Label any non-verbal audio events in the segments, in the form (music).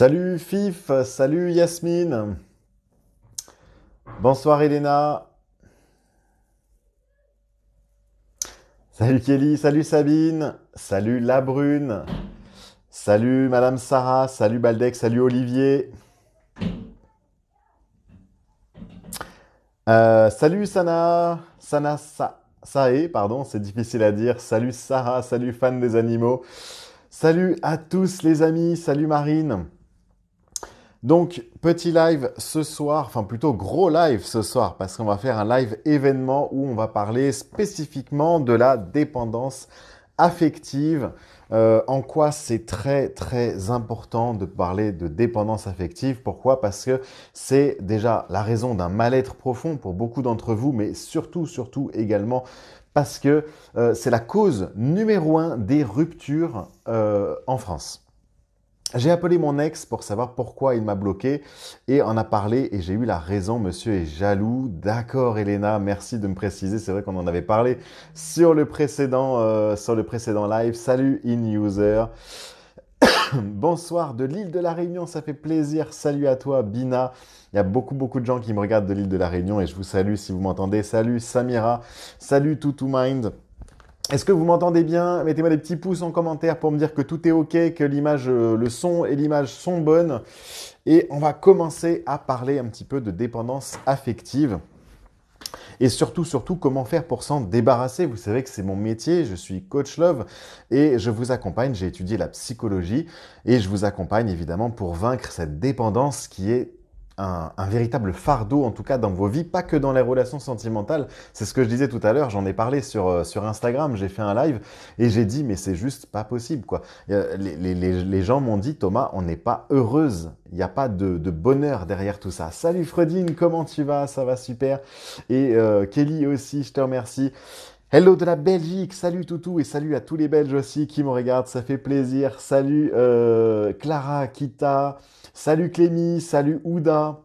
Salut Fif, salut Yasmine. Bonsoir Elena. Salut Kelly, salut Sabine, salut La Brune, salut Madame Sarah, salut Baldec, salut Olivier. Euh, salut Sana, Sana Sae, pardon, c'est difficile à dire. Salut Sarah, salut fan des animaux. Salut à tous les amis, salut Marine. Donc, petit live ce soir, enfin plutôt gros live ce soir, parce qu'on va faire un live événement où on va parler spécifiquement de la dépendance affective, euh, en quoi c'est très très important de parler de dépendance affective. Pourquoi Parce que c'est déjà la raison d'un mal-être profond pour beaucoup d'entre vous, mais surtout, surtout également parce que euh, c'est la cause numéro un des ruptures euh, en France. J'ai appelé mon ex pour savoir pourquoi il m'a bloqué et en a parlé et j'ai eu la raison, monsieur est jaloux. D'accord Elena, merci de me préciser, c'est vrai qu'on en avait parlé sur le précédent, euh, sur le précédent live. Salut Inuser, (coughs) Bonsoir de l'île de la Réunion, ça fait plaisir. Salut à toi Bina. Il y a beaucoup beaucoup de gens qui me regardent de l'île de la Réunion et je vous salue si vous m'entendez. Salut Samira, salut To, est-ce que vous m'entendez bien Mettez-moi des petits pouces en commentaire pour me dire que tout est OK, que l'image, euh, le son et l'image sont bonnes. Et on va commencer à parler un petit peu de dépendance affective. Et surtout, surtout, comment faire pour s'en débarrasser Vous savez que c'est mon métier, je suis coach love et je vous accompagne, j'ai étudié la psychologie et je vous accompagne évidemment pour vaincre cette dépendance qui est un, un, véritable fardeau, en tout cas dans vos vies, pas que dans les relations sentimentales. C'est ce que je disais tout à l'heure, j'en ai parlé sur, euh, sur Instagram, j'ai fait un live et j'ai dit, mais c'est juste pas possible, quoi. Les, les, les, gens m'ont dit, Thomas, on n'est pas heureuse, il n'y a pas de, de, bonheur derrière tout ça. Salut Fredine, comment tu vas Ça va super. Et euh, Kelly aussi, je te remercie. Hello de la Belgique, salut Toutou et salut à tous les Belges aussi qui me regardent, ça fait plaisir. Salut euh, Clara, Kita, salut Clémy, salut Ouda,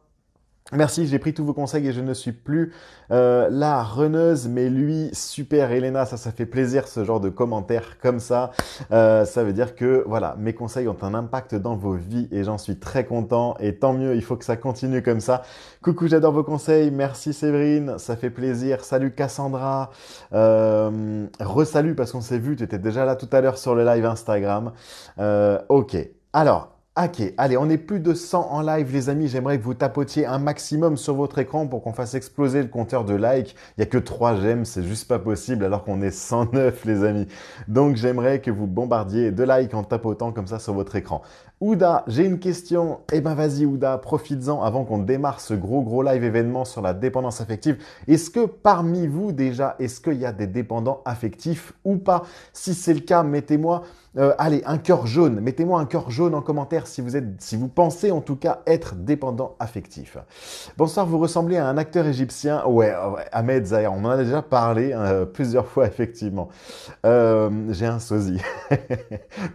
Merci, j'ai pris tous vos conseils et je ne suis plus euh, la reneuse, mais lui, super Elena, ça, ça fait plaisir ce genre de commentaires comme ça. Euh, ça veut dire que voilà, mes conseils ont un impact dans vos vies et j'en suis très content et tant mieux, il faut que ça continue comme ça. Coucou, j'adore vos conseils, merci Séverine, ça fait plaisir. Salut Cassandra, euh, parce qu'on s'est vu, tu étais déjà là tout à l'heure sur le live Instagram. Euh, ok, alors Ok, allez, on est plus de 100 en live les amis, j'aimerais que vous tapotiez un maximum sur votre écran pour qu'on fasse exploser le compteur de likes. Il n'y a que 3 j'aime, c'est juste pas possible alors qu'on est 109 les amis. Donc j'aimerais que vous bombardiez de likes en tapotant comme ça sur votre écran. Ouda, j'ai une question. Eh ben vas-y Ouda, profites-en avant qu'on démarre ce gros gros live événement sur la dépendance affective. Est-ce que parmi vous déjà, est-ce qu'il y a des dépendants affectifs ou pas Si c'est le cas, mettez-moi... Euh, allez, un cœur jaune. Mettez-moi un cœur jaune en commentaire si vous, êtes, si vous pensez en tout cas être dépendant affectif. Bonsoir, vous ressemblez à un acteur égyptien. Ouais, Ahmed Zahir, on en a déjà parlé euh, plusieurs fois effectivement. Euh, j'ai un sosie. (laughs)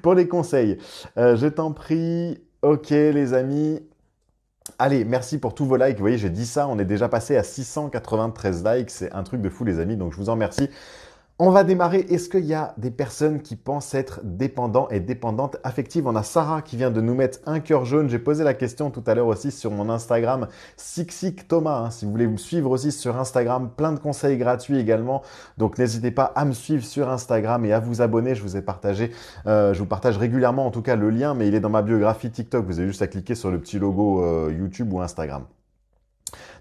Pour les conseils, je t'en prie. Ok les amis, Allez, merci pour tous vos likes. Vous voyez, j'ai dit ça, on est déjà passé à 693 likes. C'est un truc de fou, les amis. Donc, je vous en remercie. On va démarrer. Est-ce qu'il y a des personnes qui pensent être dépendants et dépendantes affectives On a Sarah qui vient de nous mettre un cœur jaune. J'ai posé la question tout à l'heure aussi sur mon Instagram Sixic Thomas. Hein, si vous voulez me suivre aussi sur Instagram, plein de conseils gratuits également. Donc n'hésitez pas à me suivre sur Instagram et à vous abonner. Je vous ai partagé, euh, je vous partage régulièrement en tout cas le lien, mais il est dans ma biographie TikTok. Vous avez juste à cliquer sur le petit logo euh, YouTube ou Instagram.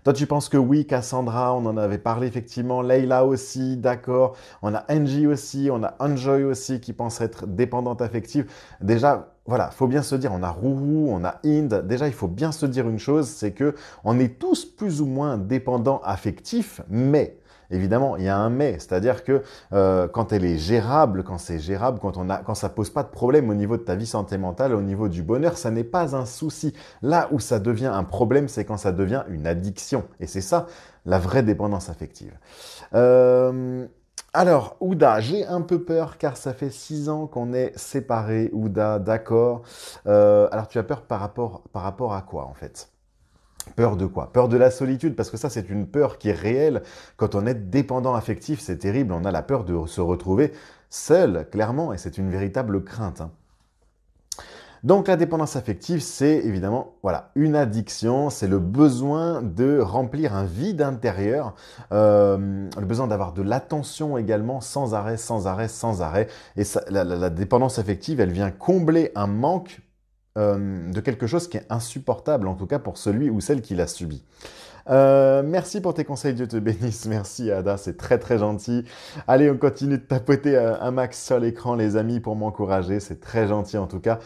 Toi, tu penses que oui, Cassandra, on en avait parlé effectivement, Leila aussi, d'accord, on a Angie aussi, on a Enjoy aussi qui pense être dépendante affective. Déjà, voilà, faut bien se dire, on a Rourou, on a Ind Déjà, il faut bien se dire une chose, c'est que on est tous plus ou moins dépendants affectifs, mais Évidemment, il y a un mais, c'est-à-dire que euh, quand elle est gérable, quand c'est gérable, quand on a, quand ça pose pas de problème au niveau de ta vie santé mentale, au niveau du bonheur, ça n'est pas un souci. Là où ça devient un problème, c'est quand ça devient une addiction. Et c'est ça la vraie dépendance affective. Euh, alors, Ouda, j'ai un peu peur car ça fait six ans qu'on est séparés, Ouda, d'accord. Euh, alors, tu as peur par rapport, par rapport à quoi en fait Peur de quoi Peur de la solitude, parce que ça c'est une peur qui est réelle. Quand on est dépendant affectif, c'est terrible, on a la peur de se retrouver seul, clairement, et c'est une véritable crainte. Hein. Donc la dépendance affective, c'est évidemment voilà une addiction, c'est le besoin de remplir un vide intérieur, euh, le besoin d'avoir de l'attention également sans arrêt, sans arrêt, sans arrêt. Et la dépendance affective, elle vient combler un manque euh, de quelque chose qui est insupportable, en tout cas pour celui ou celle qui l'a subi. Euh, merci pour tes conseils, Dieu te bénisse. (laughs) Merci Ada, c'est très très gentil. Allez, on continue de tapoter euh, un max sur l'écran, les amis, pour m'encourager. C'est très gentil en tout cas.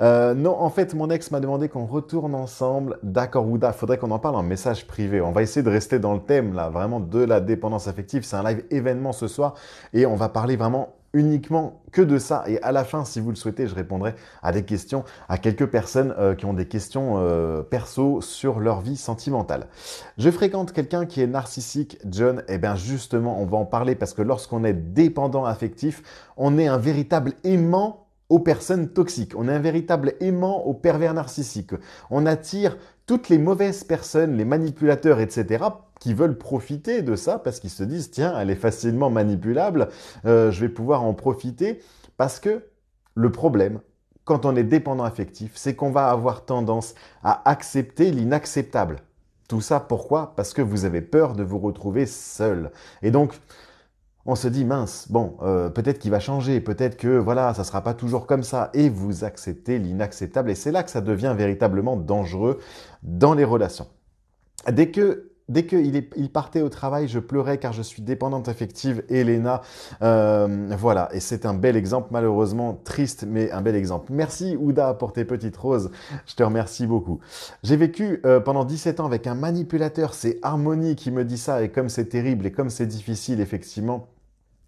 non, en fait, mon ex m'a demandé qu'on retourne ensemble. D'accord, Ouda, faudrait qu'on en parle en message privé. On va essayer de rester dans le thème là, vraiment de la dépendance affective. C'est un live événement ce soir et on va parler vraiment uniquement que de ça. Et à la fin, si vous le souhaitez, je répondrai à des questions, à quelques personnes euh, qui ont des questions euh, perso sur leur vie sentimentale. Je fréquente quelqu'un qui est narcissique, John. Et eh bien justement, on va en parler parce que lorsqu'on est dépendant affectif, on est un véritable aimant aux personnes toxiques. On est un véritable aimant aux pervers narcissiques. On attire toutes les mauvaises personnes, les manipulateurs, etc., qui veulent profiter de ça parce qu'ils se disent, tiens, elle est facilement manipulable, euh, je vais pouvoir en profiter, parce que le problème, quand on est dépendant affectif, c'est qu'on va avoir tendance à accepter l'inacceptable. Tout ça pourquoi Parce que vous avez peur de vous retrouver seul. Et donc, on se dit mince, bon, euh, peut-être qu'il va changer, peut-être que voilà, ça sera pas toujours comme ça, et vous acceptez l'inacceptable, et c'est là que ça devient véritablement dangereux dans les relations. Dès que Dès qu'il il partait au travail, je pleurais car je suis dépendante affective, Elena. Euh, voilà, et c'est un bel exemple, malheureusement triste, mais un bel exemple. Merci Ouda pour tes petites roses, je te remercie beaucoup. J'ai vécu euh, pendant 17 ans avec un manipulateur, c'est Harmonie qui me dit ça, et comme c'est terrible et comme c'est difficile, effectivement,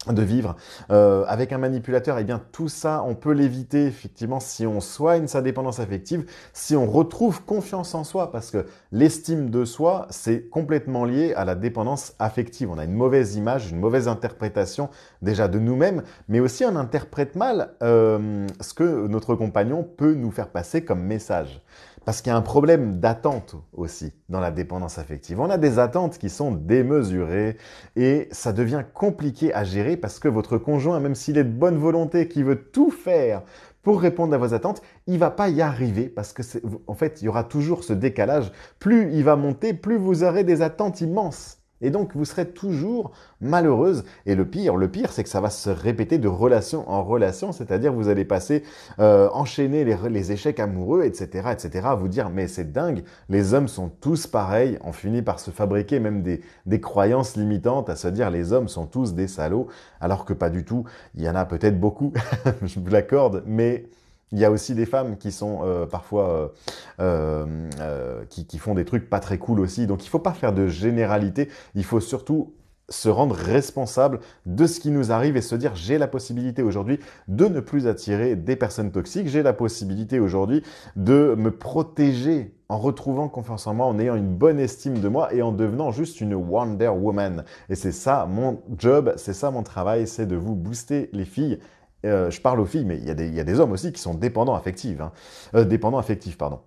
de vivre euh, avec un manipulateur, et eh bien tout ça, on peut l'éviter effectivement si on soigne sa dépendance affective, si on retrouve confiance en soi, parce que l'estime de soi, c'est complètement lié à la dépendance affective. On a une mauvaise image, une mauvaise interprétation déjà de nous-mêmes, mais aussi on interprète mal euh, ce que notre compagnon peut nous faire passer comme message. Parce qu'il y a un problème d'attente aussi dans la dépendance affective. On a des attentes qui sont démesurées et ça devient compliqué à gérer parce que votre conjoint, même s'il est de bonne volonté, qui veut tout faire pour répondre à vos attentes, il va pas y arriver parce que en fait, il y aura toujours ce décalage. Plus il va monter, plus vous aurez des attentes immenses. Et donc, vous serez toujours malheureuse. Et le pire, le pire, c'est que ça va se répéter de relation en relation, c'est-à-dire vous allez passer, euh, enchaîner les, les, échecs amoureux, etc., etc., à vous dire, mais c'est dingue, les hommes sont tous pareils, on finit par se fabriquer même des, des croyances limitantes, à se dire, les hommes sont tous des salauds, alors que pas du tout, il y en a peut-être beaucoup, (laughs) je vous l'accorde, mais... Il y a aussi des femmes qui sont euh, parfois euh, euh, qui, font des trucs pas très cool aussi. Donc il ne faut pas faire de généralité. Il faut surtout se rendre responsable de ce qui nous arrive et se dire j'ai la possibilité aujourd'hui de ne plus attirer des personnes toxiques, j'ai la possibilité aujourd'hui de me protéger en retrouvant confiance en moi, en ayant une bonne estime de moi et en devenant juste une Wonder Woman. Et c'est ça mon job, c'est ça mon travail, c'est de vous booster les filles euh, je parle aux filles, mais il y, a des hommes aussi qui sont dépendants affectifs. Hein. Euh, dépendants affectifs, pardon.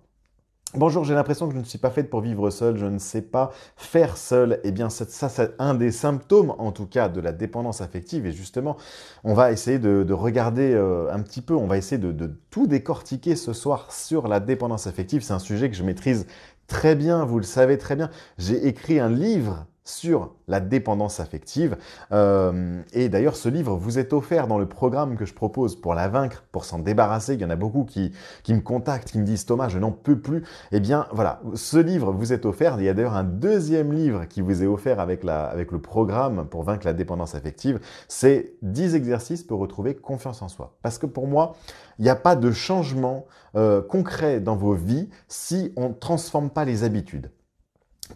Bonjour, j'ai l'impression que je ne suis pas faite pour vivre seule, je ne sais pas faire seule. Eh bien, ça, c'est un des symptômes, en tout cas, de la dépendance affective. Et justement, on va essayer de, regarder euh, un petit peu, on va essayer de tout décortiquer ce soir sur la dépendance affective. C'est un sujet que je maîtrise très bien, vous le savez très bien. J'ai écrit un livre sur la dépendance affective. Euh, et d'ailleurs, ce livre vous est offert dans le programme que je propose pour la vaincre, pour s'en débarrasser. Il y en a beaucoup qui, me contactent, qui me disent Thomas, je n'en peux plus. Eh bien, voilà, ce livre vous est offert. Il y a d'ailleurs un deuxième livre qui vous est offert avec, le programme pour vaincre la dépendance affective. C'est 10 exercices pour retrouver confiance en soi. Parce que pour moi, il n'y a pas de changement euh, concret dans vos vies si on ne transforme pas les habitudes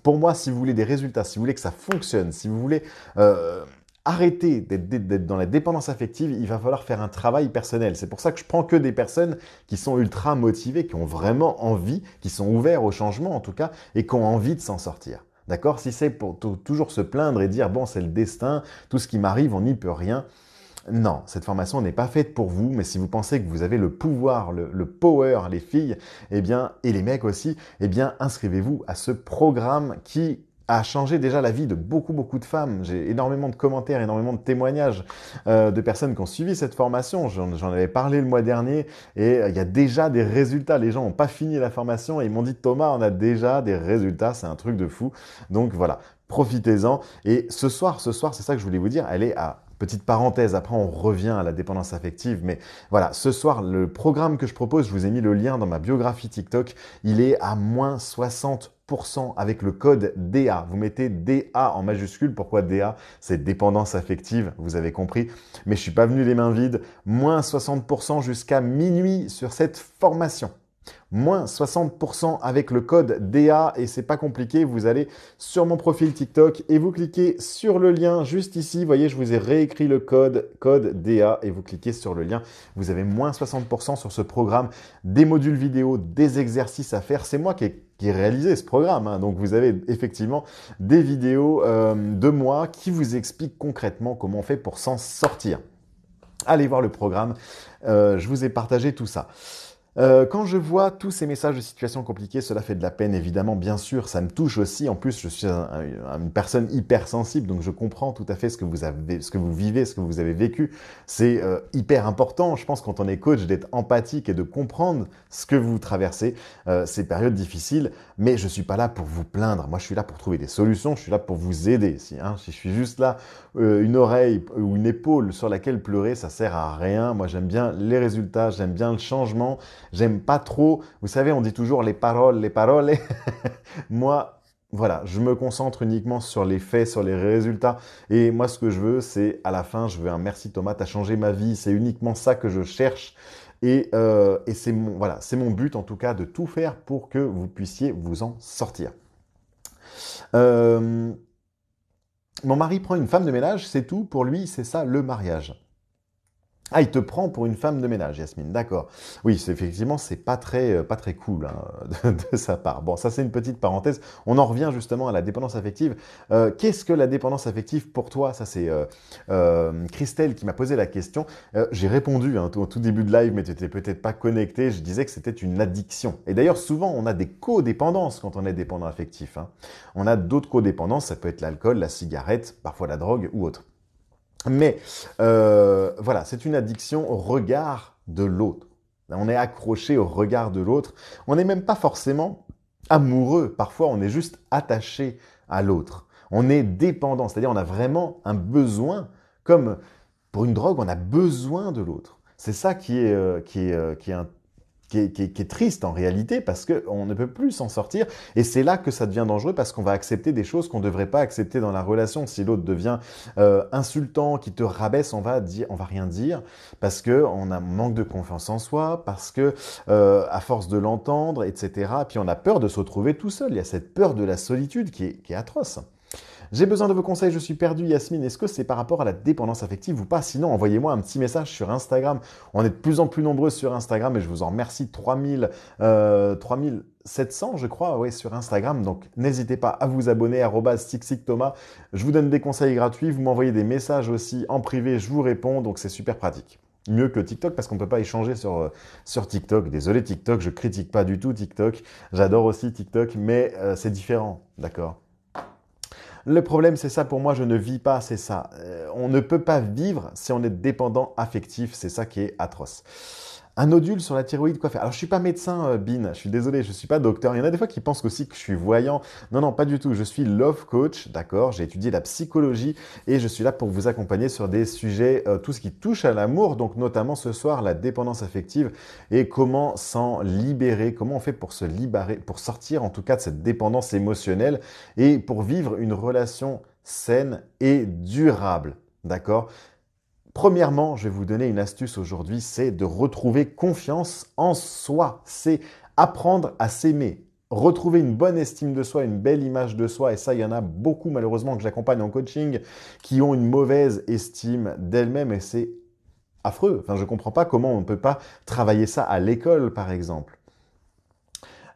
pour moi, si vous voulez des résultats, si vous voulez que ça fonctionne, si vous voulez euh, arrêter d'être dans la dépendance affective, il va falloir faire un travail personnel. C'est pour ça que je prends que des personnes qui sont ultra motivées, qui ont vraiment envie, qui sont ouvertes au changement en tout cas, et qui ont envie de s'en sortir. D'accord Si c'est pour toujours se plaindre et dire bon c'est le destin, tout ce qui m'arrive, on n'y peut rien non, cette formation n'est pas faite pour vous, mais si vous pensez que vous avez le pouvoir, le, power, les filles, et eh bien, et les mecs aussi, et eh bien, inscrivez-vous à ce programme qui a changé déjà la vie de beaucoup beaucoup de femmes. J'ai énormément de commentaires, énormément de témoignages euh, de personnes qui ont suivi cette formation. J'en avais parlé le mois dernier et euh, il y a déjà des résultats. Les gens n'ont pas fini la formation et ils m'ont dit Thomas, on a déjà des résultats, c'est un truc de fou. Donc voilà, profitez-en. Et ce soir, ce soir, c'est ça que je voulais vous dire, elle est à Petite parenthèse, après on revient à la dépendance affective, mais voilà, ce soir, le programme que je propose, je vous ai mis le lien dans ma biographie TikTok, il est à moins 60% avec le code DA. Vous mettez DA en majuscule. Pourquoi DA C'est dépendance affective, vous avez compris. Mais je suis pas venu les mains vides. Moins 60% jusqu'à minuit sur cette formation moins 60% avec le code DA et c'est pas compliqué. Vous allez sur mon profil TikTok et vous cliquez sur le lien juste ici. Vous voyez, je vous ai réécrit le code, code DA et vous cliquez sur le lien. Vous avez moins 60% sur ce programme, des modules vidéo, des exercices à faire. C'est moi qui ai réalisé ce programme. Hein. Donc vous avez effectivement des vidéos euh, de moi qui vous expliquent concrètement comment on fait pour s'en sortir. Allez voir le programme, euh, je vous ai partagé tout ça. Euh, quand je vois tous ces messages de situations compliquées, cela fait de la peine, évidemment, bien sûr, ça me touche aussi. En plus, je suis une personne hypersensible, donc je comprends tout à fait ce que vous, avez, ce que vous vivez, ce que vous avez vécu. C'est euh, hyper important, je pense, quand on est coach, d'être empathique et de comprendre ce que vous traversez, euh, ces périodes difficiles. Mais je ne suis pas là pour vous plaindre. Moi, je suis là pour trouver des solutions, je suis là pour vous aider. Si, hein, si je suis juste là, une oreille ou une épaule sur laquelle pleurer, ça sert à rien. Moi, j'aime bien les résultats, j'aime bien le changement. J'aime pas trop, vous savez, on dit toujours les paroles, les paroles. (laughs) moi, voilà, je me concentre uniquement sur les faits, sur les résultats. Et moi, ce que je veux, c'est à la fin, je veux un merci Thomas, t'as changé ma vie. C'est uniquement ça que je cherche. Et, euh, c'est mon, voilà, mon but en tout cas de tout faire pour que vous puissiez vous en sortir. Euh, mon mari prend une femme de ménage, c'est tout, pour lui, c'est ça le mariage. Ah, il te prend pour une femme de ménage, Yasmine, d'accord. Oui, c'est, effectivement, c'est pas très, euh, pas très cool hein, (laughs) de, sa part. Bon, ça c'est une petite parenthèse. On en revient justement à la dépendance affective. Euh, qu'est-ce que la dépendance affective pour toi Ça c'est euh, Christelle qui m'a posé la question. j'ai répondu hein, au tout début de live, mais tu n'étais peut-être pas connecté. Je disais que c'était une addiction. Et d'ailleurs, souvent, on a des codépendances quand on est dépendant affectif. Hein. On a d'autres codépendances, ça peut être l'alcool, la cigarette, parfois la drogue ou autre. Mais euh, voilà, c'est une addiction au regard de l'autre. On est accroché au regard de l'autre. On n'est même pas forcément amoureux. Parfois, on est juste attaché à l'autre. On est dépendant, c'est-à-dire on a vraiment un besoin, comme pour une drogue, on a besoin de l'autre. C'est ça qui est, euh, qui est, euh, qui est un qui est, triste en réalité parce qu'on ne peut plus s'en sortir. Et c'est là que ça devient dangereux parce qu'on va accepter des choses qu'on ne devrait pas accepter dans la relation. Si l'autre devient euh, insultant, qui te rabaisse, on va dire, on va rien dire parce qu'on on a manque de confiance en soi, parce que euh, à force de l'entendre, etc. Puis on a peur de se retrouver tout seul. Il y a cette peur de la solitude qui est atroce. J'ai besoin de vos conseils, je suis perdu Yasmine, est-ce que c'est par rapport à la dépendance affective ou pas Sinon, envoyez-moi un petit message sur Instagram. On est de plus en plus nombreux sur Instagram et je vous en remercie 3700, euh, je crois, ouais, sur Instagram. Donc, n'hésitez pas à vous abonner, Thomas. Je vous donne des conseils gratuits. Vous m'envoyez des messages aussi en privé. Je vous réponds. Donc, c'est super pratique. Mieux que TikTok parce qu'on ne peut pas échanger sur, euh, sur TikTok. Désolé TikTok, je critique pas du tout TikTok. J'adore aussi TikTok, mais euh, c'est différent. D'accord le problème, c'est ça pour moi, je ne vis pas, c'est ça. Euh, on ne peut pas vivre si on est dépendant affectif, c'est ça qui est atroce un nodule sur la thyroïde, quoi faire Alors, je suis pas médecin, euh, Bin, je suis désolé, je suis pas docteur. Il y en a des fois qui pensent aussi que je suis voyant. Non, non, pas du tout. Je suis love coach, d'accord J'ai étudié la psychologie et je suis là pour vous accompagner sur des sujets, euh, tout ce qui touche à l'amour, donc notamment ce soir, la dépendance affective et comment s'en libérer, comment on fait pour se libérer, pour sortir en tout cas de cette dépendance émotionnelle et pour vivre une relation saine et durable, d'accord Premièrement, je vais vous donner une astuce aujourd'hui, c'est de retrouver confiance en soi. C'est apprendre à s'aimer, retrouver une bonne estime de soi, une belle image de soi. Et ça, il y en a beaucoup malheureusement que j'accompagne en coaching qui ont une mauvaise estime d'elles-mêmes et c'est affreux. Enfin, je ne comprends pas comment on ne peut pas travailler ça à l'école, par exemple.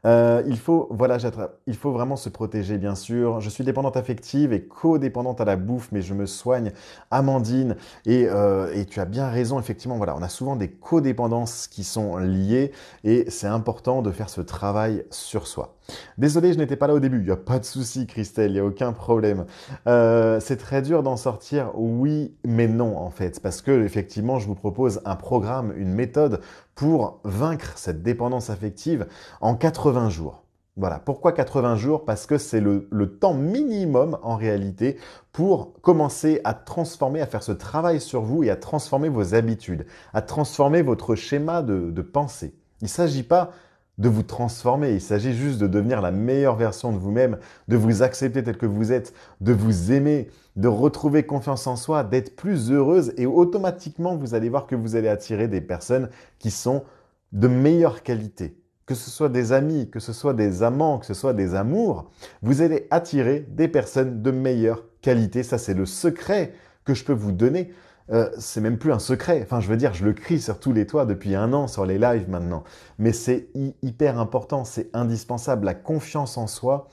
Euh, il faut, voilà, il faut vraiment se protéger, bien sûr. Je suis dépendante affective et codépendante à la bouffe, mais je me soigne. Amandine, euh, et, tu as bien raison, effectivement, voilà, on a souvent des codépendances qui sont liées et c'est important de faire ce travail sur soi. Désolé, je n'étais pas là au début. Il n'y a pas de souci, Christelle, il n'y a aucun problème. Euh, c'est très dur d'en sortir, oui, mais non, en fait, parce que, effectivement, je vous propose un programme, une méthode pour vaincre cette dépendance affective en 80 jours. Voilà, pourquoi 80 jours Parce que c'est le, temps minimum en réalité pour commencer à transformer, à faire ce travail sur vous et à transformer vos habitudes, à transformer votre schéma de pensée. Il ne s'agit pas de vous transformer. Il s'agit juste de devenir la meilleure version de vous-même, de vous accepter tel que vous êtes, de vous aimer, de retrouver confiance en soi, d'être plus heureuse et automatiquement vous allez voir que vous allez attirer des personnes qui sont de meilleure qualité. Que ce soit des amis, que ce soit des amants, que ce soit des amours, vous allez attirer des personnes de meilleure qualité. Ça, c'est le secret que je peux vous donner euh, c'est même plus un secret. Enfin, je veux dire, je le crie sur tous les toits depuis un an sur les lives maintenant. Mais c'est hyper important, c'est indispensable. La confiance en soi,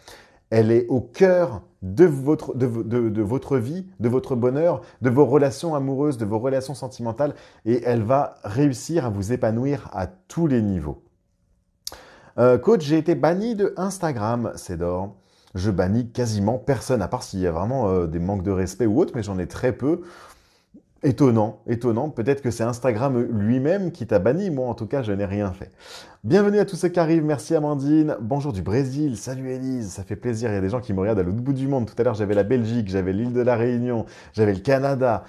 elle est au cœur de votre, de, de, votre, vie, de votre bonheur, de vos relations amoureuses, de vos relations sentimentales, et elle va réussir à vous épanouir à tous les niveaux. Euh, coach, j'ai été banni de Instagram, C'est d'or. Je bannis quasiment personne, à part s'il y a vraiment euh, des manques de respect ou autre, mais j'en ai très peu. Étonnant, étonnant. Peut-être que c'est Instagram lui-même qui t'a banni. Moi, en tout cas, je n'ai rien fait. Bienvenue à tous ceux qui arrivent. Merci Amandine. Bonjour du Brésil. Salut Elise. Ça fait plaisir. Il y a des gens qui me regardent à l'autre bout du monde. Tout à l'heure, j'avais la Belgique, j'avais l'île de la Réunion, j'avais le Canada.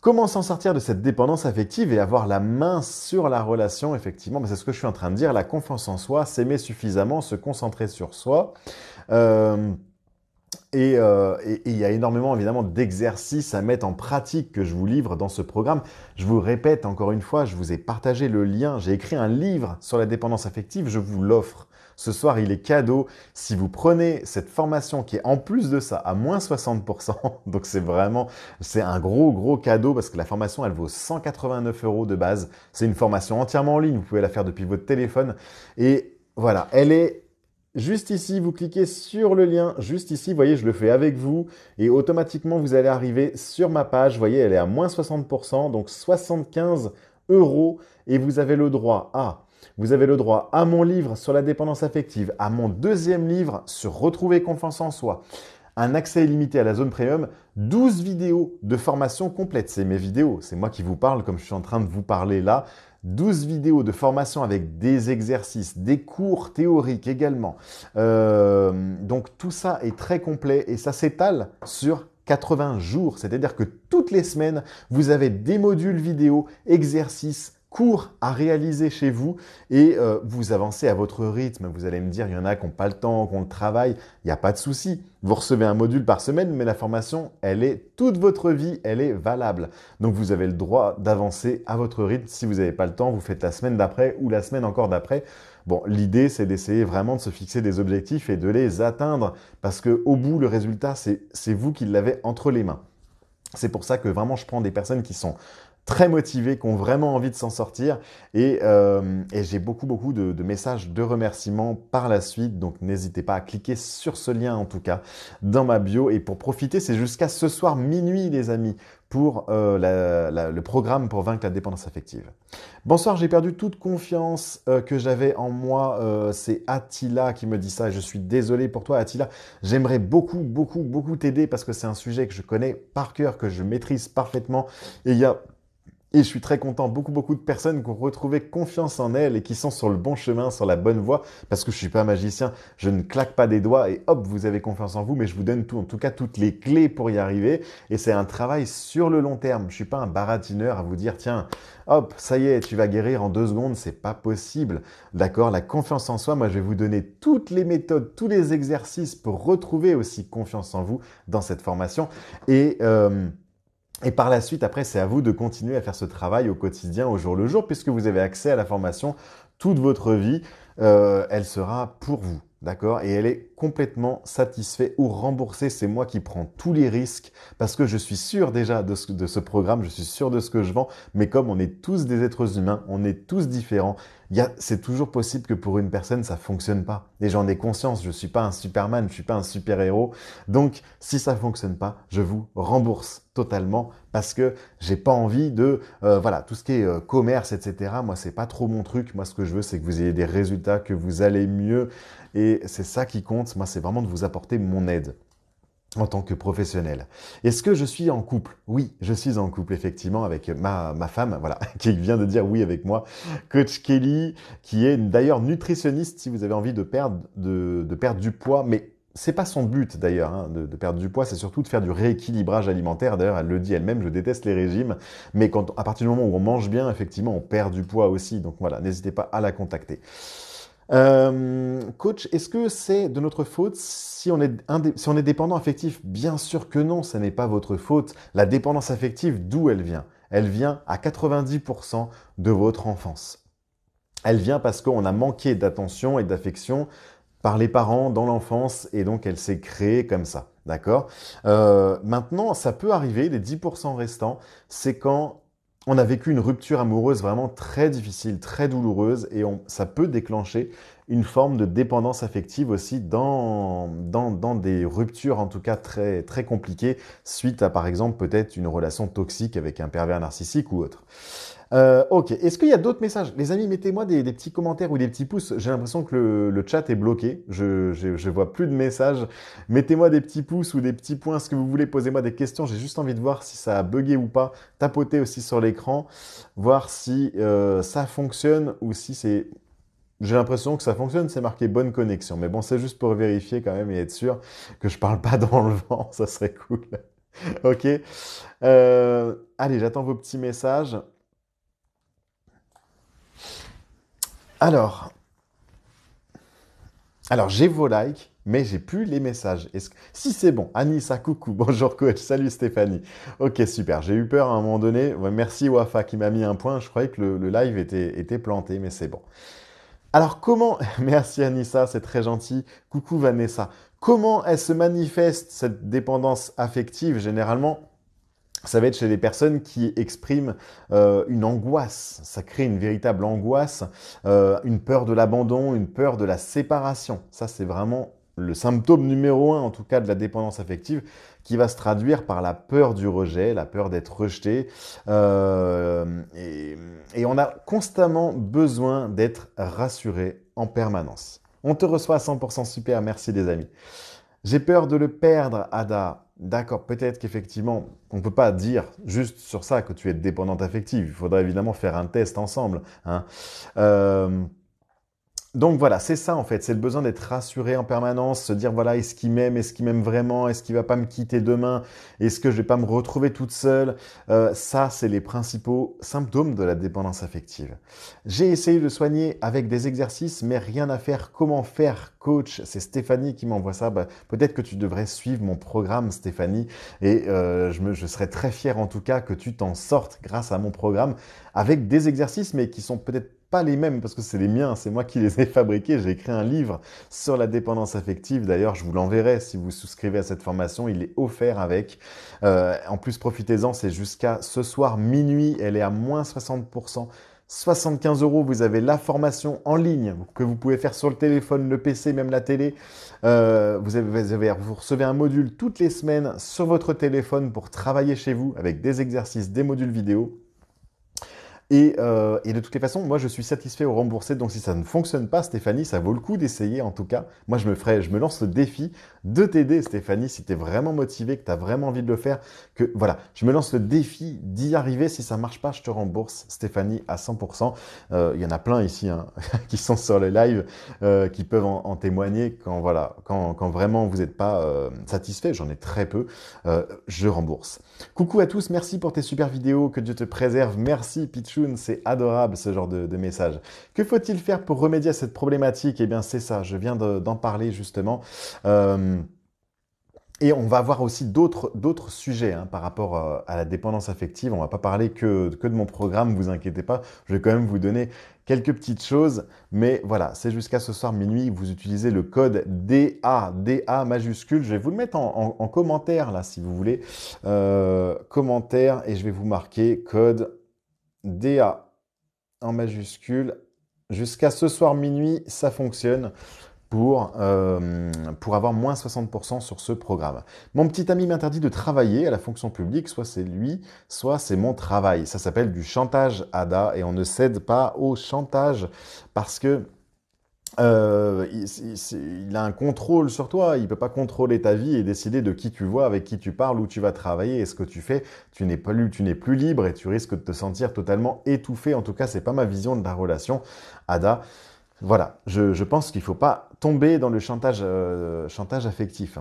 Comment s'en sortir de cette dépendance affective et avoir la main sur la relation, effectivement bah, C'est ce que je suis en train de dire. La confiance en soi, s'aimer suffisamment, se concentrer sur soi. Euh, euh, et il y a énormément évidemment d'exercices à mettre en pratique que je vous livre dans ce programme. Je vous répète encore une fois, je vous ai partagé le lien, j'ai écrit un livre sur la dépendance affective, je vous l'offre. Ce soir, il est cadeau. Si vous prenez cette formation qui est en plus de ça à moins 60%, (laughs) donc c'est vraiment, c'est un gros, gros cadeau parce que la formation, elle vaut 189 euros de base. C'est une formation entièrement en ligne. Vous pouvez la faire depuis votre téléphone. Et voilà, elle est Juste ici, vous cliquez sur le lien, juste ici, vous voyez, je le fais avec vous, et automatiquement, vous allez arriver sur ma page, vous voyez, elle est à moins 60%, donc 75 euros, et vous avez le droit à vous avez le droit à mon livre sur la dépendance affective, à mon deuxième livre sur retrouver confiance en soi, un accès illimité à la zone premium, 12 vidéos de formation complète. C'est mes vidéos, c'est moi qui vous parle comme je suis en train de vous parler là. 12 vidéos de formation avec des exercices, des cours théoriques également. Euh, donc tout ça est très complet et ça s'étale sur 80 jours, c'est-à-dire que toutes les semaines, vous avez des modules vidéo, exercices, cours à réaliser chez vous et euh, vous avancez à votre rythme. Vous allez me dire, il y en a qui n'ont pas le temps, qui ont le travail, il n'y a pas de souci. Vous recevez un module par semaine, mais la formation, elle est toute votre vie, elle est valable. Donc vous avez le droit d'avancer à votre rythme. Si vous n'avez pas le temps, vous faites la semaine d'après ou la semaine encore d'après. Bon, l'idée, c'est d'essayer vraiment de se fixer des objectifs et de les atteindre, parce qu'au bout, le résultat, c'est vous qui l'avez entre les mains. C'est pour ça que vraiment je prends des personnes qui sont très motivés, qui ont vraiment envie de s'en sortir. Et, euh, j'ai beaucoup, beaucoup de, messages de remerciements par la suite. Donc n'hésitez pas à cliquer sur ce lien, en tout cas, dans ma bio. Et pour profiter, c'est jusqu'à ce soir minuit, les amis, pour euh, le programme pour vaincre la dépendance affective. Bonsoir, j'ai perdu toute confiance euh, que j'avais en moi. c'est Attila qui me dit ça. Je suis désolé pour toi, Attila. J'aimerais beaucoup, beaucoup, beaucoup t'aider parce que c'est un sujet que je connais par cœur, que je maîtrise parfaitement. Et il y a et je suis très content, beaucoup beaucoup de personnes qui ont retrouvé confiance en elles et qui sont sur le bon chemin, sur la bonne voie, parce que je suis pas magicien, je ne claque pas des doigts et hop, vous avez confiance en vous, mais je vous donne tout, en tout cas toutes les clés pour y arriver. Et c'est un travail sur le long terme. Je suis pas un baratineur à vous dire tiens, hop, ça y est, tu vas guérir en deux secondes, c'est pas possible. D'accord, la confiance en soi, moi je vais vous donner toutes les méthodes, tous les exercices pour retrouver aussi confiance en vous dans cette formation. Et euh, et par la suite, après, c'est à vous de continuer à faire ce travail au quotidien, au jour le jour, puisque vous avez accès à la formation toute votre vie. Euh, elle sera pour vous, d'accord Et elle est complètement satisfait ou remboursé. C'est moi qui prends tous les risques parce que je suis sûr déjà de ce, de ce programme, je suis sûr de ce que je vends. Mais comme on est tous des êtres humains, on est tous différents, c'est toujours possible que pour une personne ça fonctionne pas. Et j'en ai conscience, je suis pas un Superman, je suis pas un super héros. Donc si ça fonctionne pas, je vous rembourse totalement parce que j'ai pas envie de euh, voilà tout ce qui est euh, commerce etc. Moi c'est pas trop mon truc. Moi ce que je veux c'est que vous ayez des résultats, que vous allez mieux et c'est ça qui compte moi, c'est vraiment de vous apporter mon aide en tant que professionnel. Est-ce que je suis en couple Oui, je suis en couple effectivement avec ma, ma femme, voilà, (laughs) qui vient de dire oui avec moi, coach Kelly, qui est d'ailleurs nutritionniste si vous avez envie de perdre, de, perdre du poids, mais c'est pas son but d'ailleurs hein, de, de, perdre du poids, c'est surtout de faire du rééquilibrage alimentaire. D'ailleurs, elle le dit elle-même, je déteste les régimes, mais quand à partir du moment où on mange bien, effectivement, on perd du poids aussi. Donc voilà, n'hésitez pas à la contacter. Euh, coach, est-ce que c'est de notre faute si on, est si on est dépendant affectif Bien sûr que non, ce n'est pas votre faute. La dépendance affective, d'où elle vient Elle vient à 90% de votre enfance. Elle vient parce qu'on a manqué d'attention et d'affection par les parents dans l'enfance et donc elle s'est créée comme ça. D'accord euh, Maintenant, ça peut arriver, les 10% restants, c'est quand on a vécu une rupture amoureuse vraiment très difficile, très douloureuse, et on, ça peut déclencher une forme de dépendance affective aussi dans, dans, dans, des ruptures en tout cas très, très compliquées, suite à par exemple peut-être une relation toxique avec un pervers narcissique ou autre. Euh, ok, est-ce qu'il y a d'autres messages Les amis, mettez-moi des, petits commentaires ou des petits pouces. J'ai l'impression que le, chat est bloqué. Je, je, vois plus de messages. Mettez-moi des petits pouces ou des petits points, ce que vous voulez. Posez-moi des questions. J'ai juste envie de voir si ça a bugué ou pas. Tapotez aussi sur l'écran, voir si euh, ça fonctionne ou si c'est j'ai l'impression que ça fonctionne, c'est marqué bonne connexion. Mais bon, c'est juste pour vérifier quand même et être sûr que je parle pas dans le (laughs) vent, ça serait cool. ok. Euh, allez, j'attends vos petits messages. Alors, alors j'ai vos likes, mais j'ai plus les messages. Si c'est bon, Anissa, coucou, (laughs) bonjour coach, salut Stéphanie. Ok, super, j'ai eu peur à un moment donné. Merci Wafa qui m'a mis un point, je croyais que le, live était, était, planté, mais c'est bon. Alors comment, (laughs) merci Anissa, c'est très gentil. Coucou Vanessa. Comment elle se manifeste cette dépendance affective Généralement, ça va être chez les personnes qui expriment euh, une angoisse, ça crée une véritable angoisse, euh, une peur de l'abandon, une peur de la séparation. Ça, c'est vraiment le symptôme numéro un, en tout cas, de la dépendance affective, qui va se traduire par la peur du rejet, la peur d'être rejeté. Euh, et, et on a constamment besoin d'être rassuré en permanence. On te reçoit à 100% super, merci les amis. J'ai peur de le perdre, Ada d'accord, peut-être qu'effectivement, on ne peut pas dire juste sur ça que tu es dépendante affective. Il faudrait évidemment faire un test ensemble. Hein. Euh, donc voilà, c'est ça en fait, c'est le besoin d'être rassuré en permanence, se dire voilà, est-ce qu'il m'aime, est-ce qu'il m'aime vraiment, est-ce qu'il va pas me quitter demain, est-ce que je vais pas me retrouver toute seule. Euh, ça, c'est les principaux symptômes de la dépendance affective. J'ai essayé de soigner avec des exercices, mais rien à faire. Comment faire coach. C'est Stéphanie qui m'envoie ça. Bah, peut-être que tu devrais suivre mon programme, Stéphanie. Et euh, je, serais très fier en tout cas que tu t'en sortes grâce à mon programme avec des exercices, mais qui sont peut-être pas les mêmes parce que c'est les miens, c'est moi qui les ai (laughs) fabriqués. J'ai écrit un livre sur la dépendance affective. D'ailleurs, je vous l'enverrai si vous souscrivez à cette formation. Il est offert avec. Euh, en plus, profitez-en, c'est jusqu'à ce soir minuit. Elle est à moins 60%. 75 euros, vous avez la formation en ligne que vous pouvez faire sur le téléphone, le PC, même la télé. Euh, vous, recevez un module toutes les semaines sur votre téléphone pour travailler chez vous avec des exercices, des modules vidéo. Euh, et, de toutes les façons, moi je suis satisfait au remboursé. Donc si ça ne fonctionne pas, Stéphanie, ça vaut le coup d'essayer en tout cas. Moi je me ferai, je me lance le défi de t'aider, Stéphanie, si tu es vraiment motivé, que tu as vraiment envie de le faire, que voilà, je me lance le défi d'y arriver. Si ça marche pas, je te rembourse, Stéphanie, à 100%. Euh, il y en a plein ici hein, (laughs) qui sont sur le live, euh, qui peuvent en, témoigner quand voilà, quand, vraiment vous n'êtes pas euh, satisfait, j'en ai très peu, je rembourse. Coucou à tous, merci pour tes super vidéos, que Dieu te préserve, merci Pichoun, c'est adorable ce genre de, message. Que faut-il faire pour remédier à cette problématique Eh bien c'est ça, je viens d'en parler justement. Et on va voir aussi d'autres sujets hein, par rapport euh, à la dépendance affective. On ne va pas parler que, de mon programme, vous inquiétez pas. Je vais quand même vous donner quelques petites choses. Mais voilà, c'est jusqu'à ce soir minuit. Vous utilisez le code DA, DA majuscule. Je vais vous le mettre en, commentaire là si vous voulez. Euh, commentaire et je vais vous marquer code DA en majuscule. Jusqu'à ce soir minuit, ça fonctionne. Euh, pour, avoir moins 60% sur ce programme. Mon petit ami m'interdit de travailler à la fonction publique, soit c'est lui, soit c'est mon travail. Ça s'appelle du chantage ADA et on ne cède pas au chantage parce que euh, il, a un contrôle sur toi, il ne peut pas contrôler ta vie et décider de qui tu vois, avec qui tu parles, où tu vas travailler et ce que tu fais. Tu n'es plus, tu n'es plus libre et tu risques de te sentir totalement étouffé. En tout cas, c'est pas ma vision de la relation, Ada. Voilà, je, pense qu'il ne faut pas tomber dans le chantage, euh, chantage affectif.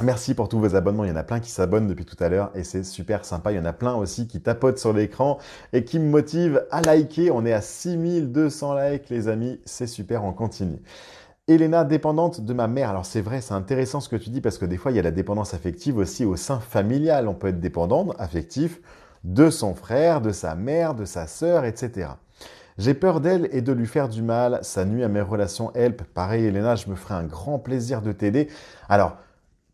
Merci pour tous vos abonnements. Il y en a plein qui s'abonnent depuis tout à l'heure et c'est super sympa. Il y en a plein aussi qui tapotent sur l'écran et qui me motivent à liker. On est à 6200 likes, les amis. C'est super, on continue. Elena, dépendante de ma mère. Alors c'est vrai, c'est intéressant ce que tu dis parce que des fois, il y a la dépendance affective aussi au sein familial. On peut être dépendant affectif de son frère, de sa mère, de sa sœur, etc. J'ai peur d'elle et de lui faire du mal. Ça nuit à mes relations help. Pareil, Elena, je me ferai un grand plaisir de t'aider. Alors,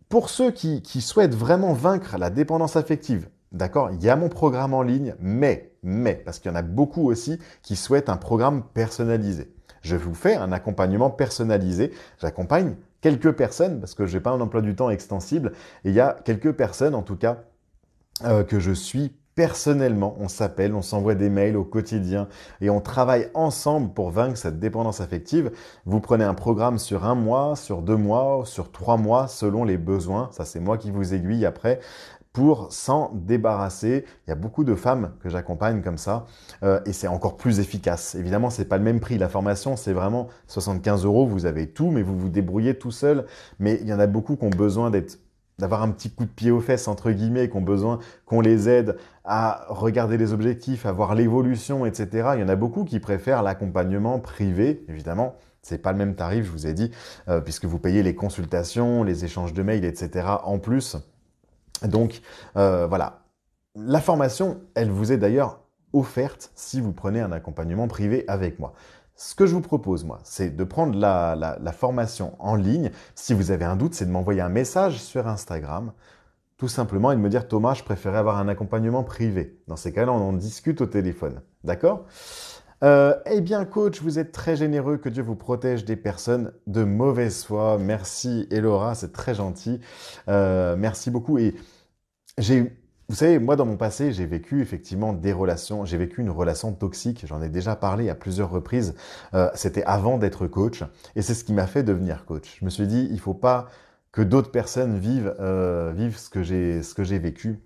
pour ceux qui, souhaitent vraiment vaincre la dépendance affective, D'accord Il y a mon programme en ligne, mais, mais, parce qu'il y en a beaucoup aussi qui souhaitent un programme personnalisé. Je vous fais un accompagnement personnalisé. J'accompagne quelques personnes, parce que je n'ai pas un emploi du temps extensible, et il y a quelques personnes, en tout cas, euh, que je suis personnellement. On s'appelle, on s'envoie des mails au quotidien et on travaille ensemble pour vaincre cette dépendance affective. Vous prenez un programme sur un mois, sur deux mois, sur trois mois selon les besoins. Ça, c'est moi qui vous aiguille après pour s'en débarrasser. Il y a beaucoup de femmes que j'accompagne comme ça euh, et c'est encore plus efficace. Évidemment, ce c'est pas le même prix. La formation, c'est vraiment 75 euros. Vous avez tout, mais vous vous débrouillez tout seul. Mais il y en a beaucoup qui ont besoin d'être d'avoir un petit coup de pied aux fesses entre guillemets, qui ont besoin qu'on les aide à regarder les objectifs, à voir l'évolution, etc. Il y en a beaucoup qui préfèrent l'accompagnement privé, évidemment. C'est pas le même tarif, je vous ai dit, euh, puisque vous payez les consultations, les échanges de mails, etc. en plus. Donc euh, voilà. La formation, elle vous est d'ailleurs offerte si vous prenez un accompagnement privé avec moi. Ce que je vous propose, moi, c'est de prendre la, formation en ligne. Si vous avez un doute, c'est de m'envoyer un message sur Instagram, tout simplement, et de me dire Thomas, je préférais avoir un accompagnement privé. Dans ces cas-là, on en discute au téléphone. D'accord euh, eh bien, coach, vous êtes très généreux, que Dieu vous protège des personnes de mauvaise foi. Merci, Elora, c'est très gentil. Euh, merci beaucoup. Et j'ai vous savez, moi dans mon passé, j'ai vécu effectivement des relations, j'ai vécu une relation toxique, j'en ai déjà parlé à plusieurs reprises, euh, c'était avant d'être coach, et c'est ce qui m'a fait devenir coach. Je me suis dit, il ne faut pas que d'autres personnes vivent, euh, vivent ce que j'ai vécu.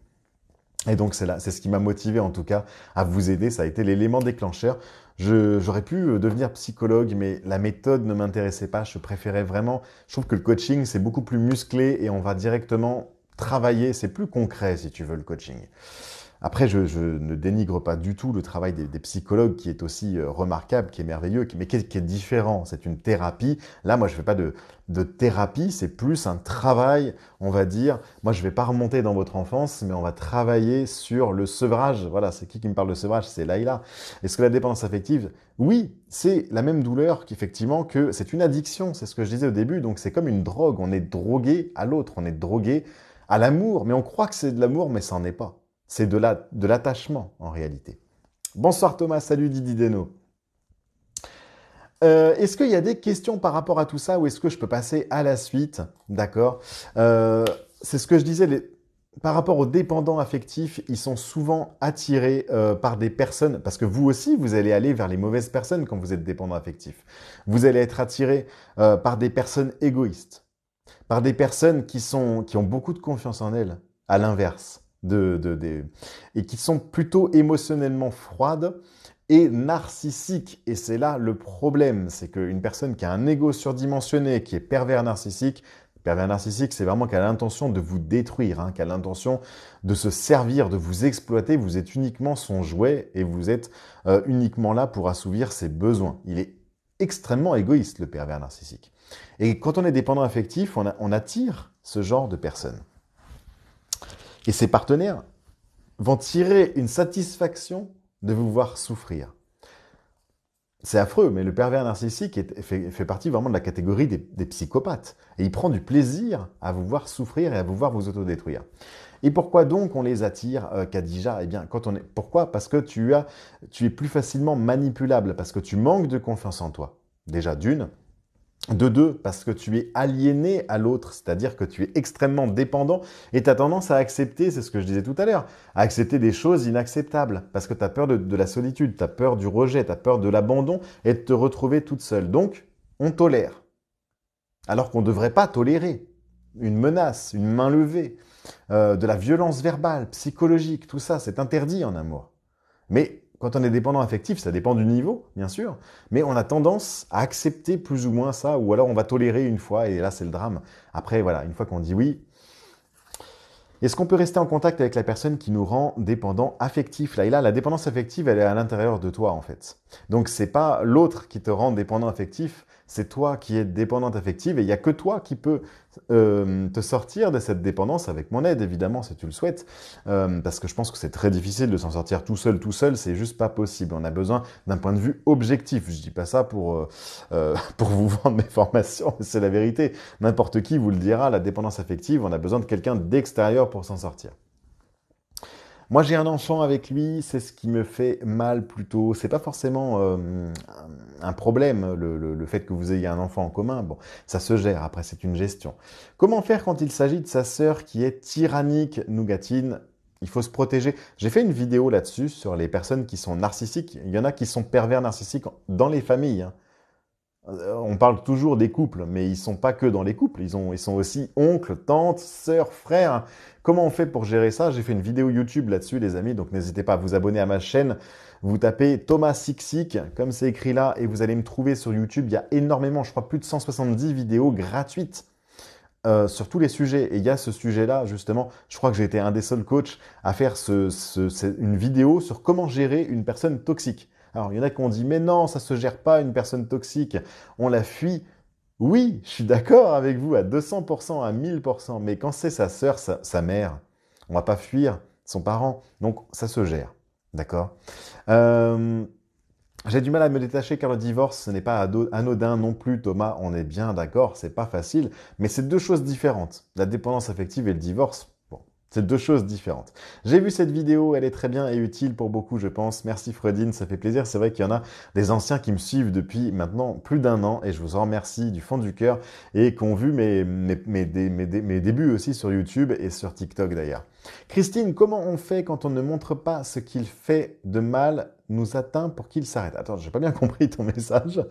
Et donc c'est là, c'est ce qui m'a motivé en tout cas à vous aider. Ça a été l'élément déclencheur. j'aurais pu euh, devenir psychologue, mais la méthode ne m'intéressait pas. Je préférais vraiment. Je trouve que le coaching c'est beaucoup plus musclé et on va directement travailler, c'est plus concret si tu veux le coaching. Après, je, ne dénigre pas du tout le travail des, psychologues qui est aussi euh, remarquable, qui est merveilleux, qui, mais qui est, différent. C'est une thérapie. Là, moi, je ne fais pas de, de thérapie, c'est plus un travail, on va dire. Moi, je ne vais pas remonter dans votre enfance, mais on va travailler sur le sevrage. Voilà, c'est qui qui me parle de sevrage C'est Laila. Est-ce que la dépendance affective, oui, c'est la même douleur qu'effectivement que c'est une addiction. C'est ce que je disais au début. Donc, c'est comme une drogue. On est drogué à l'autre, on est drogué à l'amour, mais on croit que c'est de l'amour, mais ça n'en est pas. C'est de l'attachement, en réalité. Bonsoir Thomas, salut Didi Deno. Euh, est-ce qu'il y a des questions par rapport à tout ça ou est-ce que je peux passer à la suite D'accord. Euh, c'est ce que je disais. Par rapport aux dépendants affectifs, ils sont souvent attirés euh, par des personnes, parce que vous aussi, vous allez aller vers les mauvaises personnes quand vous êtes dépendant affectif. Vous allez être attiré par des personnes égoïstes, par des personnes qui, sont, qui ont beaucoup de confiance en elles, à l'inverse, de, et qui sont plutôt émotionnellement froides et narcissiques. Et c'est là le problème, c'est qu'une personne qui a un ego surdimensionné, qui est pervers narcissique, pervers narcissique, c'est vraiment qu'elle a l'intention de vous détruire, hein, qu'elle a l'intention de se servir, de vous exploiter. Vous êtes uniquement son jouet et vous êtes euh, uniquement là pour assouvir ses besoins. Il est extrêmement égoïste, le pervers narcissique. Et quand on est dépendant affectif, on, attire ce genre de personnes. Et ces partenaires vont tirer une satisfaction de vous voir souffrir. C'est affreux, mais le pervers narcissique fait, partie vraiment de la catégorie des, psychopathes. Et il prend du plaisir à vous voir souffrir et à vous voir vous autodétruire. Et pourquoi donc on les attire, euh, Eh bien, on pourquoi Parce que tu, tu es plus facilement manipulable, parce que tu manques de confiance en toi. Déjà d'une, de deux, parce que tu es aliéné à l'autre, c'est-à-dire que tu es extrêmement dépendant et tu as tendance à accepter, c'est ce que je disais tout à l'heure, à accepter des choses inacceptables, parce que tu as peur de, la solitude, tu as peur du rejet, tu as peur de l'abandon et de te retrouver toute seule. Donc, on tolère. Alors qu'on ne devrait pas tolérer une menace, une main levée, euh, de la violence verbale, psychologique, tout ça, c'est interdit en amour. Mais quand on est dépendant affectif, ça dépend du niveau, bien sûr, mais on a tendance à accepter plus ou moins ça, ou alors on va tolérer une fois, et là c'est le drame. Après, voilà, une fois qu'on dit oui, est-ce qu'on peut rester en contact avec la personne qui nous rend dépendant affectif Là, et là, la dépendance affective, elle est à l'intérieur de toi, en fait. Donc, c'est pas l'autre qui te rend dépendant affectif, c'est toi qui es dépendante affective, et il n'y a que toi qui peux euh, te sortir de cette dépendance avec mon aide, évidemment, si tu le souhaites, euh, parce que je pense que c'est très difficile de s'en sortir tout seul, tout seul, c'est juste pas possible. On a besoin d'un point de vue objectif. Je dis pas ça pour euh, euh, (laughs) pour vous vendre mes formations, c'est la vérité. N'importe qui vous le dira. La dépendance affective, on a besoin de quelqu'un d'extérieur pour s'en sortir. Moi, j'ai un enfant avec lui, c'est ce qui me fait mal plutôt. C'est pas forcément euh, un problème, le, fait que vous ayez un enfant en commun. Bon, ça se gère, après, c'est une gestion. Comment faire quand il s'agit de sa sœur qui est tyrannique, Nougatine il faut se protéger. J'ai fait une vidéo là-dessus sur les personnes qui sont narcissiques. Il y en a qui sont pervers narcissiques dans les familles. Hein. Euh, on parle toujours des couples, mais ils sont pas que dans les couples, ils, ont, ils sont aussi oncles, tantes, sœurs, frères. Comment on fait pour gérer ça J'ai fait une vidéo YouTube là-dessus, les amis, donc n'hésitez pas à vous abonner à ma chaîne. Vous tapez Thomas Sixic, comme c'est écrit là, et vous allez me trouver sur YouTube. Il y a énormément, je crois, plus de 170 vidéos gratuites. Euh, sur tous les sujets. Et il y a ce sujet-là, justement, je crois que j'ai été un des seuls coachs à faire une vidéo sur comment gérer une personne toxique. Alors, il y en a qui ont dit, mais non, ça se gère pas, une personne toxique, on la fuit. Oui, je suis d'accord avec vous à 200%, à 1000%, mais quand c'est sa sœur, sa, mère, on va pas fuir son parent. Donc, ça se gère. D'accord euh, J'ai du mal à me détacher car le divorce, ce n'est pas anodin non plus, Thomas, on est bien d'accord, c'est pas facile, mais c'est deux choses différentes. La dépendance affective et le divorce, c'est deux choses différentes. J'ai vu cette vidéo, elle est très bien et utile pour beaucoup, je pense. Merci Freudine, ça fait plaisir. C'est vrai qu'il y en a des anciens qui me suivent depuis maintenant plus d'un an et je vous en remercie du fond du cœur et qui ont vu mes, mes, débuts aussi sur YouTube et sur TikTok d'ailleurs. Christine, comment on fait quand on ne montre pas ce qu'il fait de mal nous atteint pour qu'il s'arrête Attends, j'ai pas bien (laughs) compris ton message.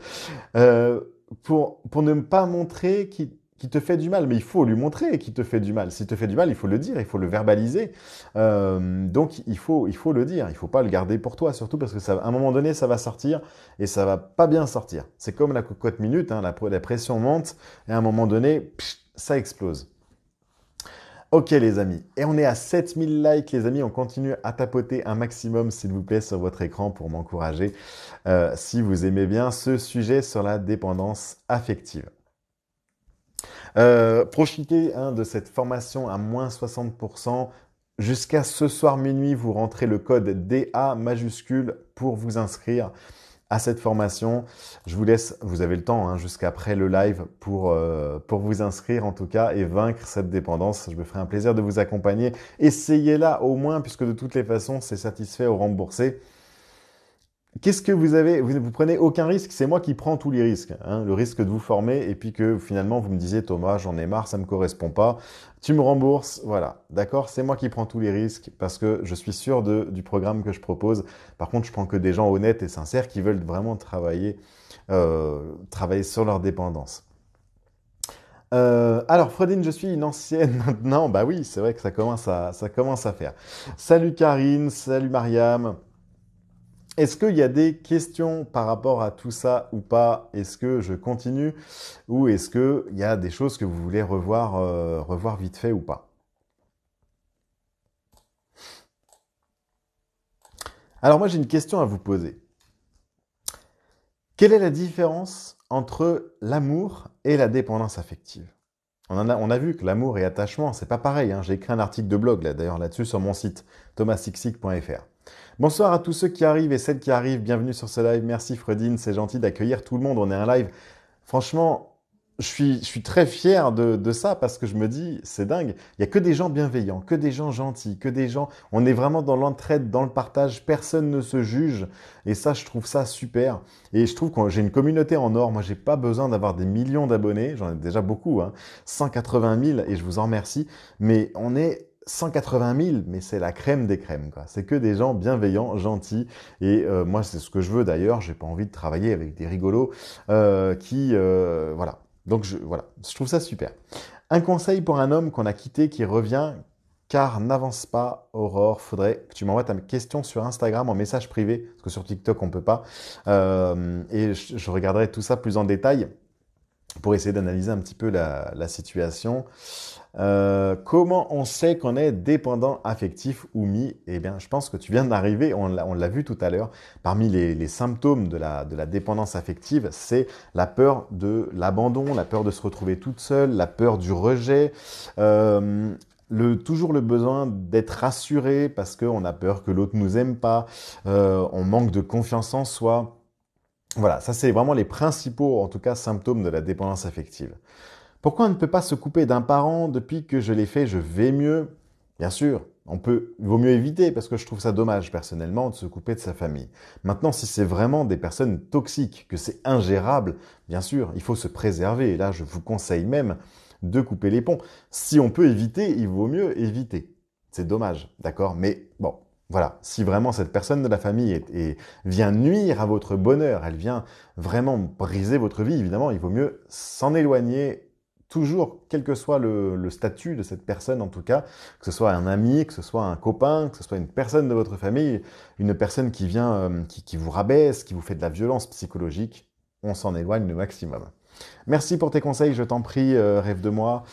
Euh, pour, pour ne pas montrer qu'il qui te fait du mal, mais il faut lui montrer qui te fait du mal. S'il te fait du mal, il faut le dire, il faut le verbaliser. Euh, donc il faut, il faut le dire, il faut pas le garder pour toi, surtout parce que ça, à un moment donné, ça va sortir et ça va pas bien sortir. C'est comme la cocotte minute, hein, la, pression monte et à un moment donné, ça explose. Ok les amis, et on est à 7000 likes les amis, on continue à tapoter un maximum s'il vous plaît sur votre écran pour m'encourager euh, si vous aimez bien ce sujet sur la dépendance affective. Euh, profitez hein, de cette formation à moins 60%. Jusqu'à ce soir minuit, vous rentrez le code DA majuscule pour vous inscrire à cette formation. Je vous laisse, vous avez le temps hein, jusqu'après le live pour, euh, pour vous inscrire en tout cas et vaincre cette dépendance. Je me ferai un plaisir de vous accompagner. Essayez-la au moins puisque de toutes les façons, c'est satisfait ou remboursé. Qu'est-ce que vous avez Vous ne prenez aucun risque. C'est moi qui prends tous les risques. Hein, le risque de vous former et puis que finalement vous me disiez Thomas, j'en ai marre, ça ne me correspond pas. Tu me rembourses, voilà. D'accord C'est moi qui prends tous les risques parce que je suis sûr de, du programme que je propose. Par contre, je prends que des gens honnêtes et sincères qui veulent vraiment travailler, euh, travailler sur leur dépendance. Euh, alors, Fredine, je suis une ancienne (laughs) maintenant. Bah oui, c'est vrai que ça commence ça commence à faire. Salut Karine, salut Mariam. Est-ce qu'il y a des questions par rapport à tout ça ou pas Est-ce que je continue Ou est-ce qu'il y a des choses que vous voulez revoir, euh, revoir vite fait ou pas Alors moi j'ai une question à vous poser. Quelle est la différence entre l'amour et la dépendance affective on, a, vu que l'amour et attachement, c'est pas pareil. Hein. J'ai écrit un article de blog là, d'ailleurs là-dessus sur mon site thomasixix.fr. Bonsoir à tous ceux qui arrivent et celles qui arrivent. Bienvenue sur ce live. Merci Fredine, c'est gentil d'accueillir tout le monde. On est un live. Franchement, je suis, je suis, très fier de, ça parce que je me dis, c'est dingue. Il y a que des gens bienveillants, que des gens gentils, que des gens. On est vraiment dans l'entraide, dans le partage. Personne ne se juge. Et ça, je trouve ça super. Et je trouve que j'ai une communauté en or. Moi, j'ai pas besoin d'avoir des millions d'abonnés. J'en ai déjà beaucoup, hein. 180 000. Et je vous en remercie. Mais on est 180 000, mais c'est la crème des crèmes, quoi. C'est que des gens bienveillants, gentils, et euh, moi c'est ce que je veux d'ailleurs. J'ai pas envie de travailler avec des rigolos euh, qui, euh, voilà. Donc je, voilà, je trouve ça super. Un conseil pour un homme qu'on a quitté qui revient, car n'avance pas, Aurore. Faudrait que tu m'envoies ta question sur Instagram en message privé, parce que sur TikTok on peut pas. et je, regarderai tout ça plus en détail pour essayer d'analyser un petit peu la, la situation. Euh, comment on sait qu'on est dépendant affectif ou mi Eh bien, je pense que tu viens d'arriver, on l'a vu tout à l'heure, parmi les, symptômes de la, dépendance affective, c'est la peur de l'abandon, la peur de se retrouver toute seule, la peur du rejet, euh, toujours le besoin d'être rassuré parce qu'on a peur que l'autre nous aime pas, euh, on manque de confiance en soi. Voilà, ça c'est vraiment les principaux, en tout cas, symptômes de la dépendance affective. Pourquoi on ne peut pas se couper d'un parent depuis que je l'ai fait, je vais mieux Bien sûr, on peut, il vaut mieux éviter parce que je trouve ça dommage personnellement de se couper de sa famille. Maintenant, si c'est vraiment des personnes toxiques, que c'est ingérable, bien sûr, il faut se préserver. Et là, je vous conseille même de couper les ponts. Si on peut éviter, il vaut mieux éviter. C'est dommage, d'accord Mais bon, voilà. Si vraiment cette personne de la famille vient nuire à votre bonheur, elle vient vraiment briser votre vie, évidemment, il vaut mieux s'en éloigner toujours, quel que soit le, statut de cette personne en tout cas, que ce soit un ami, que ce soit un copain, que ce soit une personne de votre famille, une personne qui vient, euh, qui, vous rabaisse, qui vous fait de la violence psychologique, on s'en éloigne le maximum. Merci pour tes conseils, je t'en prie, euh, rêve de moi.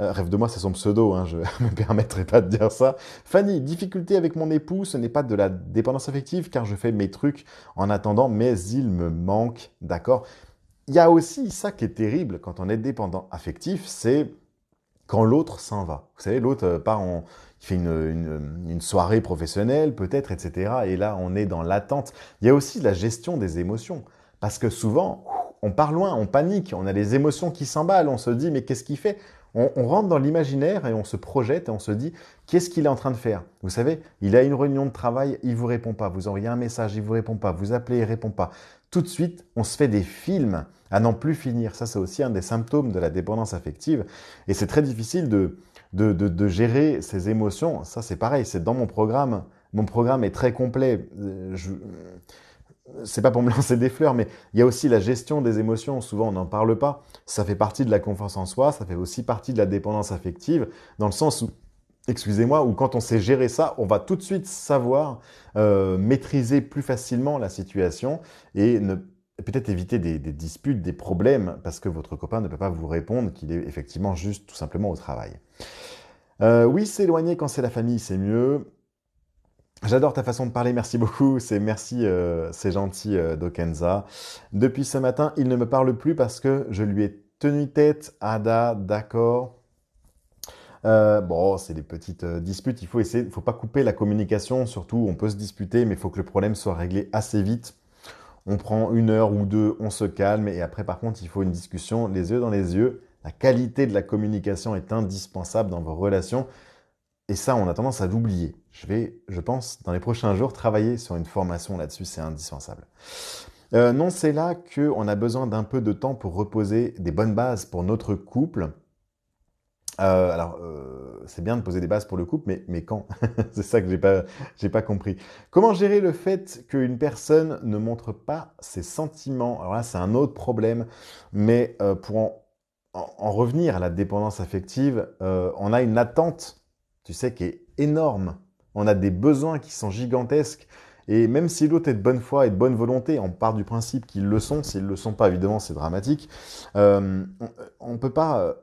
Euh, rêve de moi, c'est son pseudo, hein, je ne (laughs) me permettrai pas de dire ça. Fanny, difficulté avec mon époux, ce n'est pas de la dépendance affective car je fais mes trucs en attendant, mais il me manque, d'accord il y a aussi ça qui est terrible quand on est dépendant affectif, c'est quand l'autre s'en va. Vous savez, l'autre euh, part en, il fait une, une, soirée professionnelle, peut-être, etc. Et là, on est dans l'attente. Il y a aussi la gestion des émotions. Parce que souvent, on part loin, on panique, on a les émotions qui s'emballent, on se dit, mais qu'est-ce qu'il fait on, on, rentre dans l'imaginaire et on se projette et on se dit, qu'est-ce qu'il est en train de faire Vous savez, il a une réunion de travail, il vous répond pas. Vous envoyez un message, il vous répond pas. Vous appelez, il répond pas. Tout de suite, on se fait des films à n'en plus finir. Ça, c'est aussi un des symptômes de la dépendance affective. Et c'est très difficile de, de, de, de gérer ces émotions. Ça, c'est pareil, c'est dans mon programme. Mon programme est très complet. Euh, je c'est pas pour me (laughs) lancer des fleurs, mais il y a aussi la gestion des émotions. Souvent, on n'en parle pas. Ça fait partie de la confiance en soi, ça fait aussi partie de la dépendance affective, dans le sens où, excusez-moi, où quand on sait gérer ça, on va tout de suite savoir euh, maîtriser plus facilement la situation et ne peut-être éviter des, disputes, des problèmes, parce que votre copain ne peut pas vous répondre qu'il est effectivement juste tout simplement au travail. Euh, oui, s'éloigner quand c'est la famille, c'est mieux. J'adore ta façon de parler, merci beaucoup, c'est merci, euh, c'est gentil euh, Dokenza. Depuis ce matin, il ne me parle plus parce que je lui ai tenu tête, Ada, d'accord. bon, c'est des petites disputes. Il faut essayer, faut pas couper la communication. Surtout, on peut se disputer, mais il faut que le problème soit réglé assez vite on prend une heure ou deux, on se calme, et après par contre, il faut une discussion les yeux dans les yeux. La qualité de la communication est indispensable dans vos relations, et ça, on a tendance à l'oublier. Je vais, je pense, dans les prochains jours, travailler sur une formation là-dessus, c'est indispensable. Euh, non, c'est là qu'on a besoin d'un peu de temps pour reposer des bonnes bases pour notre couple, euh, alors, euh, c'est bien de poser des bases pour le couple, mais, mais quand (laughs) C'est ça que j'ai pas, pas compris. Comment gérer le fait qu'une personne ne montre pas ses sentiments Alors là, c'est un autre problème, mais euh, pour en, en, revenir à la dépendance affective, on a une attente, tu sais, qui est énorme. On a des besoins qui sont gigantesques. Et même si l'autre est de bonne foi et de bonne volonté, on part du principe qu'ils le sont. S'ils ne le sont pas, évidemment, c'est dramatique. on ne peut pas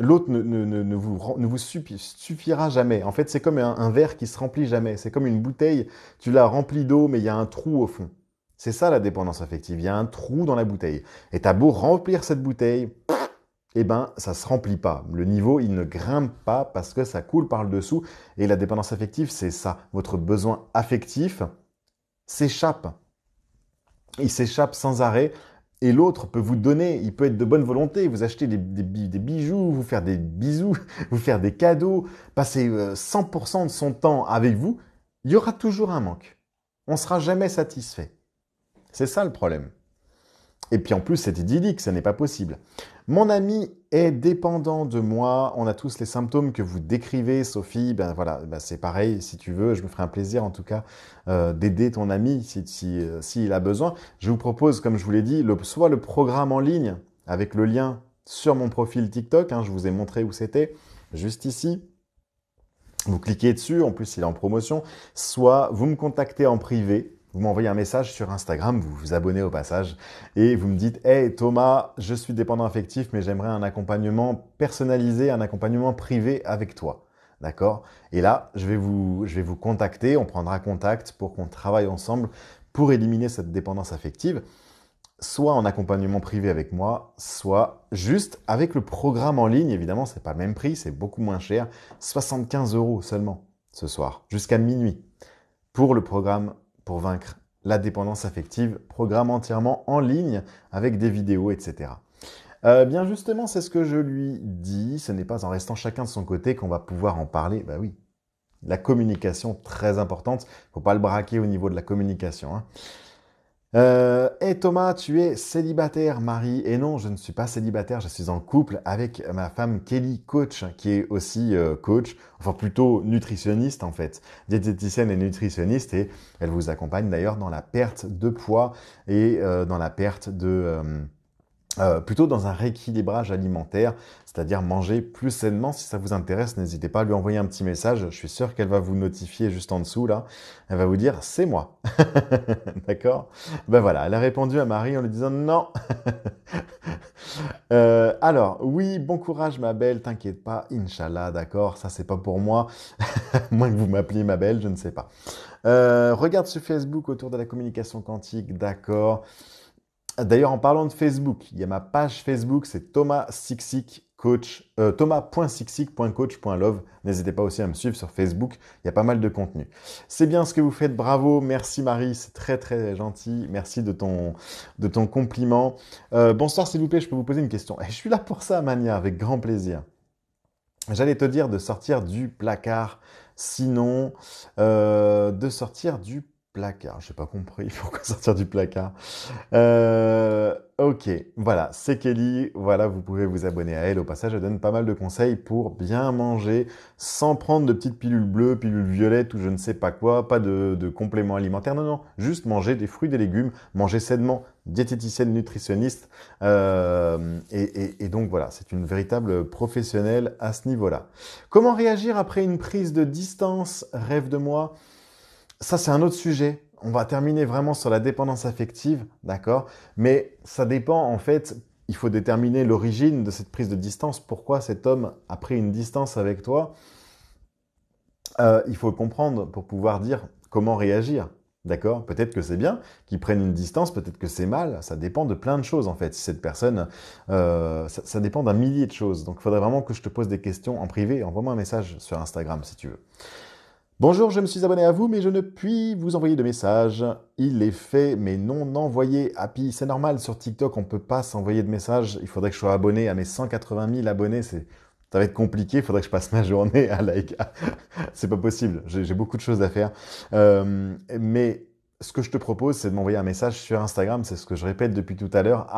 l'autre ne, vous, suffira jamais. En fait, c'est comme un, verre qui se remplit jamais. C'est comme une bouteille, tu l'as remplie d'eau, mais il y a un trou au fond. C'est ça la dépendance affective. Il y a un trou dans la bouteille. Et t'as beau remplir cette bouteille, eh ben, ça se remplit pas. Le niveau, il ne grimpe pas parce que ça coule par le dessous. Et la dépendance affective, c'est ça. Votre besoin affectif s'échappe. Il s'échappe sans arrêt et l'autre peut vous donner, il peut être de bonne volonté, vous acheter des, bijoux, vous faire des bisous, (laughs) vous faire des cadeaux, passer 100% euh, de son temps avec vous, il y aura toujours un manque. On ne sera jamais satisfait. C'est ça le problème. Et puis en plus, c'est idyllique, ce n'est pas possible. Mon ami est dépendant de moi. On a tous les symptômes que vous décrivez, Sophie. Ben voilà, ben c'est pareil. Si tu veux, je me ferai un plaisir en tout cas euh, d'aider ton ami euh, s'il si, a besoin. Je vous propose, comme je vous l'ai dit, soit le programme en ligne avec le lien sur mon profil TikTok. Hein, je vous ai montré où c'était, juste ici. Vous cliquez dessus, en plus il est en promotion. Soit vous me contactez en privé, vous m'envoyez un message sur Instagram, vous vous abonnez au passage, et vous me dites Hey Thomas, je suis dépendant affectif, mais j'aimerais un accompagnement personnalisé, un accompagnement privé avec toi. D'accord Et là, je vais, vous, je vais vous contacter, on prendra contact pour qu'on travaille ensemble pour éliminer cette dépendance affective, soit en accompagnement privé avec moi, soit juste avec le programme en ligne. Évidemment, c'est pas le même prix, c'est beaucoup moins cher, 75 euros seulement ce soir, jusqu'à minuit, pour le programme pour vaincre la dépendance affective, programme entièrement en ligne avec des vidéos, etc. Euh, bien justement, c'est ce que je lui dis, ce n'est pas en restant chacun de son côté qu'on va pouvoir en parler, bah oui. La communication, très importante, faut pas le braquer au niveau de la communication. Hein. Euh, et Thomas, tu es célibataire, Marie. Et non, je ne suis pas célibataire, je suis en couple avec ma femme Kelly Coach, qui est aussi euh, coach, enfin plutôt nutritionniste en fait, diététicienne et nutritionniste. Et elle vous accompagne d'ailleurs dans la perte de poids et euh, dans la perte de... Euh, euh, plutôt dans un rééquilibrage alimentaire, c'est-à-dire manger plus sainement. Si ça vous intéresse, n'hésitez pas à lui envoyer un petit message. Je suis sûr qu'elle va vous notifier juste en dessous là. Elle va vous dire c'est moi, (laughs) d'accord Ben voilà, elle a répondu à Marie en lui disant non. (laughs) Euh, alors oui, bon courage ma belle, t'inquiète pas, Inch'Allah, d'accord. Ça c'est pas pour moi, (laughs) moins que vous m'appeliez ma belle, je ne sais pas. Euh, regarde sur Facebook autour de la communication quantique, d'accord. D'ailleurs, en parlant de Facebook, il y a ma page Facebook, c'est Thomas coach, euh, N'hésitez pas aussi à me suivre sur Facebook, il y a pas mal de contenu. C'est bien ce que vous faites, bravo, merci Marie, c'est très très gentil, merci de ton, de ton compliment. Euh, bonsoir s'il vous plaît, je peux vous poser une question. Et eh, je suis là pour ça, Mania, avec grand plaisir. J'allais te dire de sortir du placard, sinon euh, de sortir du placard. J'ai pas compris (laughs) pourquoi sortir du placard. Euh, ok, voilà, c'est Kelly. Voilà, vous pouvez vous abonner à elle. Au passage, elle donne pas mal de conseils pour bien manger sans prendre de petites pilules bleues, pilules violettes ou je ne sais pas quoi. Pas de, compléments alimentaires. Non, non, juste manger des fruits, des légumes, manger sainement. Diététicienne, nutritionniste. Euh, et, et donc voilà, c'est une véritable professionnelle à ce niveau-là. Comment réagir après une prise de distance Rêve de moi ça, c'est un autre sujet. On va terminer vraiment sur la dépendance affective, d'accord Mais ça dépend, en fait, il faut déterminer l'origine de cette prise de distance. Pourquoi cet homme a pris une distance avec toi euh, Il faut comprendre pour pouvoir dire comment réagir, D'accord Peut-être que c'est bien qu'il prenne une distance, peut-être que c'est mal, ça dépend de plein de choses en fait. cette personne, euh, ça, ça, dépend d'un millier de choses. Donc il faudrait vraiment que je te pose des questions en privé, envoie-moi un message sur Instagram si tu veux. Bonjour, je me suis abonné à vous, mais je ne puis vous envoyer de message. Il est fait, mais non envoyé. Happy, c'est normal, sur TikTok, on ne peut pas s'envoyer de messages. Il faudrait que je sois abonné à mes 180 000 abonnés. C'est... Ça va être compliqué, il faudrait que je passe ma journée à like. (laughs) c'est pas possible, j'ai, beaucoup de choses à faire. Euh, mais ce que je te propose, c'est de m'envoyer un message sur Instagram, c'est ce que je répète depuis tout à l'heure,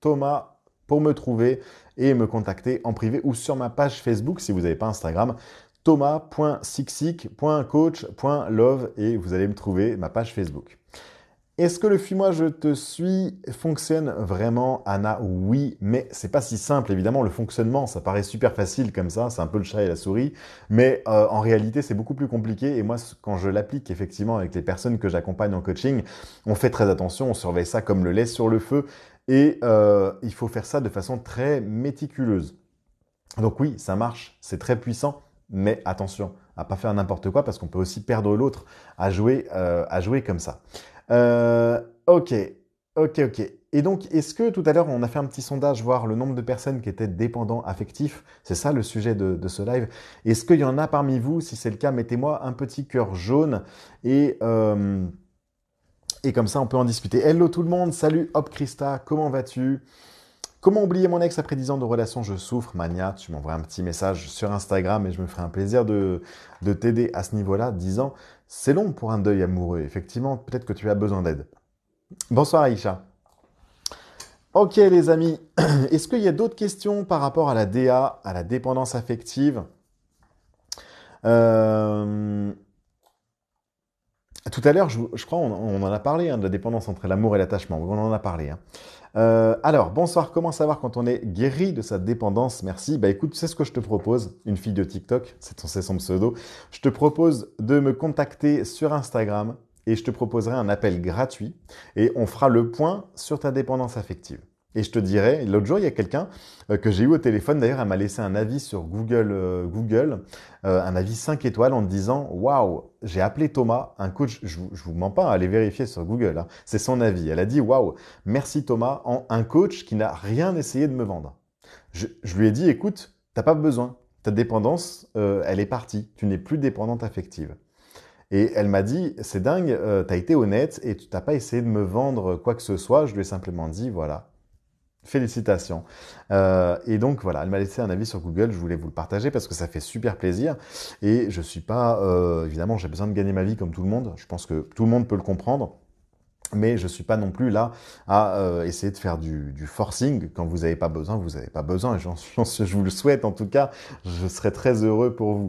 thomas pour me trouver et me contacter en privé ou sur ma page Facebook si vous n'avez pas Instagram thomas.sixic.coach.love et vous allez me trouver ma page Facebook. Est-ce que le fuis-moi, je te suis fonctionne vraiment, Anna Oui, mais c'est pas si simple, évidemment. Le fonctionnement, ça paraît super facile comme ça, c'est un peu le chat et la souris, mais euh, en réalité, c'est beaucoup plus compliqué. Et moi, quand je l'applique effectivement avec les personnes que j'accompagne en coaching, on fait très attention, on surveille ça comme le lait sur le feu, et euh, il faut faire ça de façon très méticuleuse. Donc oui, ça marche, c'est très puissant, mais attention à pas faire n'importe quoi parce qu'on peut aussi perdre l'autre à jouer, euh, comme ça. Euh, ok, ok, ok. Et donc, est-ce que tout à l'heure, on a fait un petit sondage, voir le nombre de personnes qui étaient dépendants affectifs C'est ça le sujet de, ce live. Est-ce qu'il y en a parmi vous Si c'est le cas, mettez-moi un petit cœur jaune et... Euh, et comme ça, on peut en discuter. Hello tout le monde, salut Hop Christa, comment vas-tu Comment oublier mon ex après 10 ans de relation Je souffre, Mania. Tu m'envoies un petit message sur Instagram et je me ferai un plaisir de, t'aider à ce niveau-là. disant « c'est long pour un deuil amoureux. Effectivement, peut-être que tu as besoin d'aide. Bonsoir Aïcha. Ok les amis, (clears throat) est-ce qu'il y a d'autres questions par rapport à la DA, à la dépendance affective euh, Tout à l'heure, je, crois, on, en a parlé hein, de la dépendance entre l'amour et l'attachement. On en a parlé. Hein. Euh, alors, bonsoir, comment savoir quand on est guéri de sa dépendance Merci. Bah écoute, c'est ce que je te propose, une fille de TikTok, c'est son, son pseudo. Je te propose de me contacter sur Instagram et je te proposerai un appel gratuit et on fera le point sur ta dépendance affective. Et je te dirais, l'autre jour, il y a quelqu'un euh, que j'ai eu au téléphone, d'ailleurs, elle m'a laissé un avis sur Google, euh, Google euh, un avis 5 étoiles en me disant Waouh, j'ai appelé Thomas, un coach, je, je vous mens pas, hein, allez vérifier sur Google, hein. c'est son avis. Elle a dit Waouh, merci Thomas, en, un coach qui n'a rien essayé de me vendre. Je, lui ai dit Écoute, t'as pas besoin, ta dépendance, elle est partie, tu n'es plus dépendante affective. Et elle m'a dit, c'est dingue, t'as été honnête et tu t'as pas essayé de me vendre quoi que ce soit. Je lui ai simplement dit, voilà, Félicitations. Euh, et donc voilà, elle m'a laissé un avis sur Google, je voulais vous le partager parce que ça fait super plaisir. Et je suis pas, euh, évidemment, j'ai besoin de gagner ma vie comme tout le monde, je pense que tout le monde peut le comprendre. Mais je ne suis pas non plus là à euh, essayer de faire du, forcing. Quand vous n'avez pas besoin, vous n'avez pas besoin. Et (laughs) je vous le souhaite en tout cas. Je serai très heureux pour vous.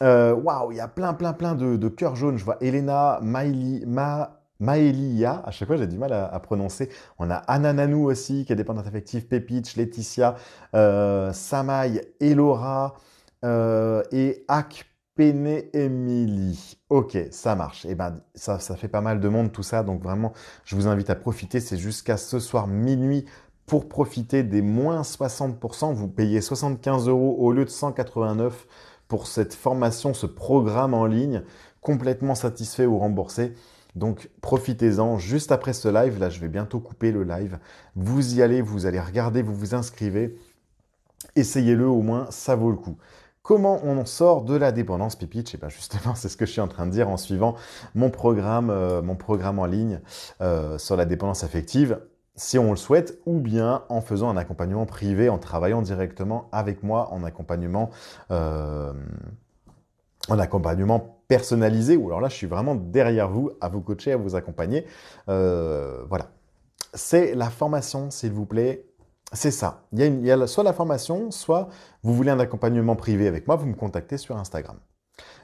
Waouh, il y a plein, plein, plein de, de cœurs jaunes. Je vois Elena, Miley, Ma, Maëlia, à chaque fois j'ai du mal à, prononcer. On a Anananou aussi, qui est dépendante affective, Pépitch, Laetitia, euh, Samaï, Elora euh, et Akpene Emily. Ok, ça marche. Et eh ben ça, ça fait pas mal de monde tout ça, donc vraiment je vous invite à profiter. C'est jusqu'à ce soir minuit pour profiter des moins 60%. Vous payez 75 euros au lieu de 189 pour cette formation, ce programme en ligne complètement satisfait ou remboursé. Donc profitez-en juste après ce live. Là, je vais bientôt couper le live. Vous y allez, vous allez regarder, vous vous inscrivez. Essayez-le au moins, ça vaut le coup. Comment on en sort de la dépendance pipitch Et eh bien justement, c'est ce que je suis en train de dire en suivant mon programme, euh, mon programme en ligne euh, sur la dépendance affective, si on le souhaite, ou bien en faisant un accompagnement privé, en travaillant directement avec moi en accompagnement, euh, en accompagnement personnalisé, ou alors là, je suis vraiment derrière vous, à vous coacher, à vous accompagner. Euh, voilà. C'est la formation, s'il vous plaît. C'est ça. Il y a, soit la formation, soit vous voulez un accompagnement privé avec moi, vous me contactez sur Instagram.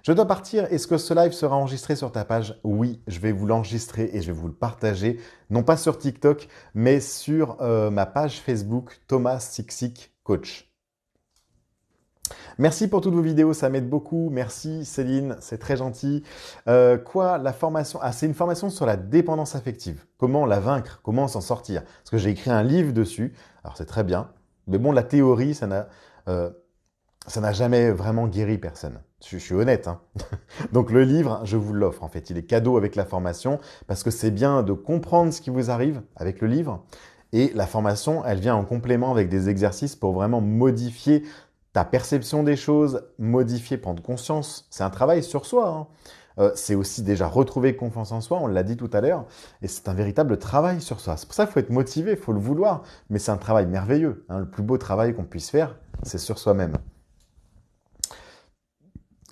Je dois partir. Est-ce que ce live sera enregistré sur ta page Oui, je vais vous l'enregistrer et je vais vous le partager, non pas sur TikTok, mais sur euh, ma page Facebook Thomas Sixic Coach. Merci pour toutes vos vidéos, ça m'aide beaucoup. Merci Céline, c'est très gentil. Euh, quoi, la formation Ah, c'est une formation sur la dépendance affective. Comment la vaincre Comment s'en sortir Parce que j'ai écrit un livre dessus. Alors c'est très bien, mais bon, la théorie, ça n'a euh, ça n'a jamais vraiment guéri personne. Je, suis honnête. Hein. (laughs) Donc le livre, je vous l'offre en fait. Il est cadeau avec la formation parce que c'est bien de comprendre ce qui vous arrive avec le livre. Et la formation, elle vient en complément avec des exercices pour vraiment modifier ta perception des choses, modifier, prendre conscience. C'est un travail sur soi. Hein. Euh, c'est aussi déjà retrouver confiance en soi, on l'a dit tout à l'heure, et c'est un véritable travail sur soi. C'est pour ça qu'il faut être motivé, il faut le vouloir, mais c'est un travail merveilleux. Hein. Le plus beau travail qu'on puisse faire, c'est sur soi-même.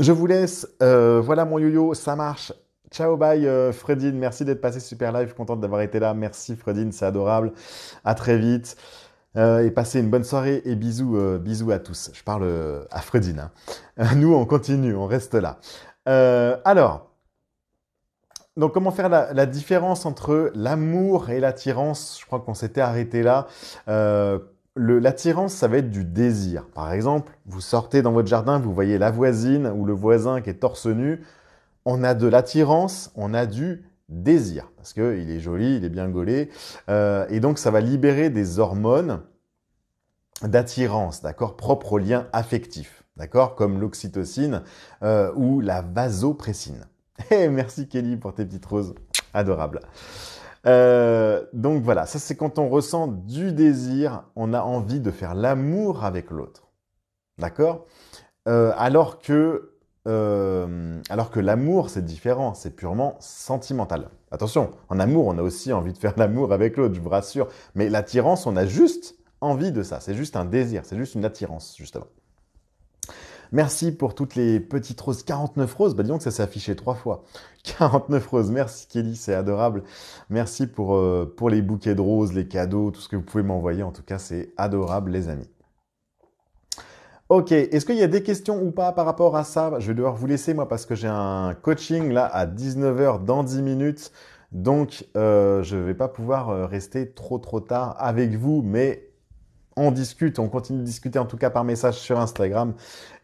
Je vous laisse, euh, voilà mon yo-yo, ça marche. Ciao, bye euh, Fredine, merci d'être passé super live, contente d'avoir été là. Merci Fredine, c'est adorable. À très vite. Euh, et passez une bonne soirée et bisous, euh, bisous à tous. Je parle euh, à Fredine. Hein. (laughs) Nous, on continue, on reste là. alors, donc comment faire la, la différence entre l'amour et l'attirance Je crois qu'on s'était arrêté là. L'attirance, ça va être du désir. Par exemple, vous sortez dans votre jardin, vous voyez la voisine ou le voisin qui est torse nu. On a de l'attirance, on a du désir, parce qu'il est joli, il est bien gaulé, euh, et donc ça va libérer des hormones d'attirance, d'accord, propres au lien affectif, d'accord, comme l'oxytocine euh, ou la vasopressine. (laughs) Eh, merci Kelly pour tes petites roses, adorables. Euh, donc voilà, ça c'est quand on ressent du désir, on a envie de faire l'amour avec l'autre, d'accord Alors que euh, alors que l'amour, c'est différent, c'est purement sentimental. Attention, en amour, on a aussi envie de faire (laughs) l'amour avec l'autre, je vous rassure. Mais l'attirance, on a juste envie de ça. C'est juste un désir, c'est juste une attirance, justement. Merci pour toutes les petites roses. 49 roses, bah disons que ça s'est affiché trois fois. 49 (laughs) roses, merci Kelly, c'est adorable. Merci pour, euh, pour les bouquets de roses, les cadeaux, tout ce que vous pouvez m'envoyer. En tout cas, c'est adorable les amis. Ok, est-ce qu'il y a des questions ou pas par rapport à ça Je vais devoir vous laisser moi parce que j'ai un coaching là à 19h dans 10 minutes. Donc euh, je ne vais pas pouvoir euh, rester trop trop tard avec vous, mais on discute, on continue de discuter en tout cas par message sur Instagram.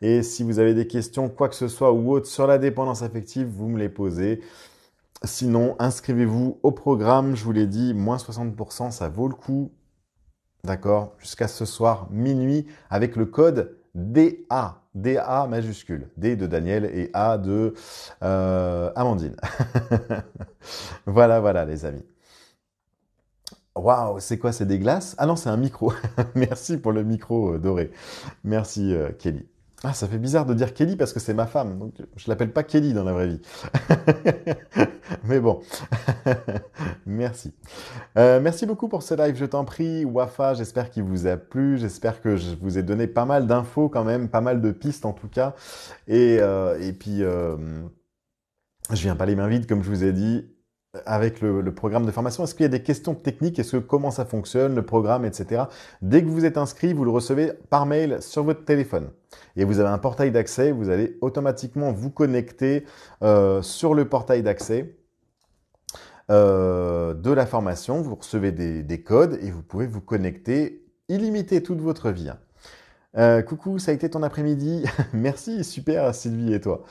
Et si vous avez des questions, quoi que ce soit ou autre sur la dépendance affective, vous me les posez. Sinon, inscrivez-vous au programme, je vous l'ai dit, moins 60%, ça vaut le coup. D'accord Jusqu'à ce soir, minuit, avec le code DA, DA majuscule, D de Daniel et A de euh, Amandine. (laughs) voilà, voilà les amis. Waouh, c'est quoi C'est des glaces Ah non, c'est un micro. (laughs) Merci pour le micro euh, doré. Merci euh, Kelly. Ah, ça fait bizarre de dire Kelly parce que c'est ma femme, donc je l'appelle pas Kelly dans la vraie vie. (laughs) Mais bon, (laughs) merci. Euh, merci beaucoup pour ce live, je t'en prie. Wafa, j'espère qu'il vous a plu, j'espère que je vous ai donné pas mal d'infos quand même, pas mal de pistes en tout cas. Et, euh, puis, euh, je viens pas les mains vides comme je vous ai dit avec le, programme de formation Est-ce qu'il y a des questions techniques Est-ce que comment ça fonctionne, le programme, etc. Dès que vous êtes inscrit, vous le recevez par mail sur votre téléphone. Et vous avez un portail d'accès, vous allez automatiquement vous connecter euh, sur le portail d'accès. Euh, de la formation, vous recevez des, codes et vous pouvez vous connecter illimité toute votre vie. Euh, coucou, ça a été ton après-midi. (laughs) Merci, super Sylvie et toi.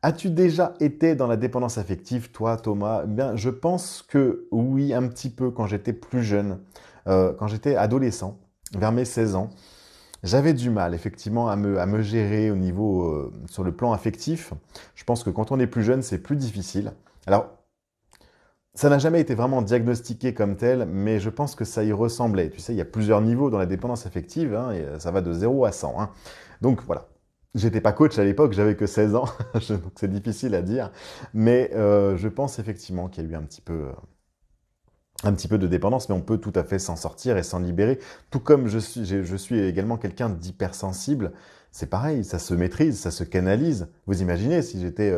As-tu déjà été dans la dépendance affective, toi, Thomas eh Bien, je pense que oui, un petit peu quand j'étais plus jeune, euh, quand j'étais adolescent, vers mes 16 ans, j'avais du mal effectivement à me, à me gérer au niveau euh, sur le plan affectif. Je pense que quand on est plus jeune, c'est plus difficile. Alors, ça n'a jamais été vraiment diagnostiqué comme tel, mais je pense que ça y ressemblait. Tu sais, il y a plusieurs niveaux dans la dépendance affective, hein, et ça va de 0 à 100. Hein. Donc voilà, J'étais pas coach à l'époque, j'avais que 16 ans, (laughs) donc c'est difficile à dire. Mais euh, je pense effectivement qu'il y a eu un petit peu, euh, un petit peu de dépendance, mais on peut tout à fait s'en sortir et s'en libérer. Tout comme je suis, également quelqu'un d'hypersensible. C'est pareil, ça se maîtrise, ça se canalise. Vous imaginez si j'étais,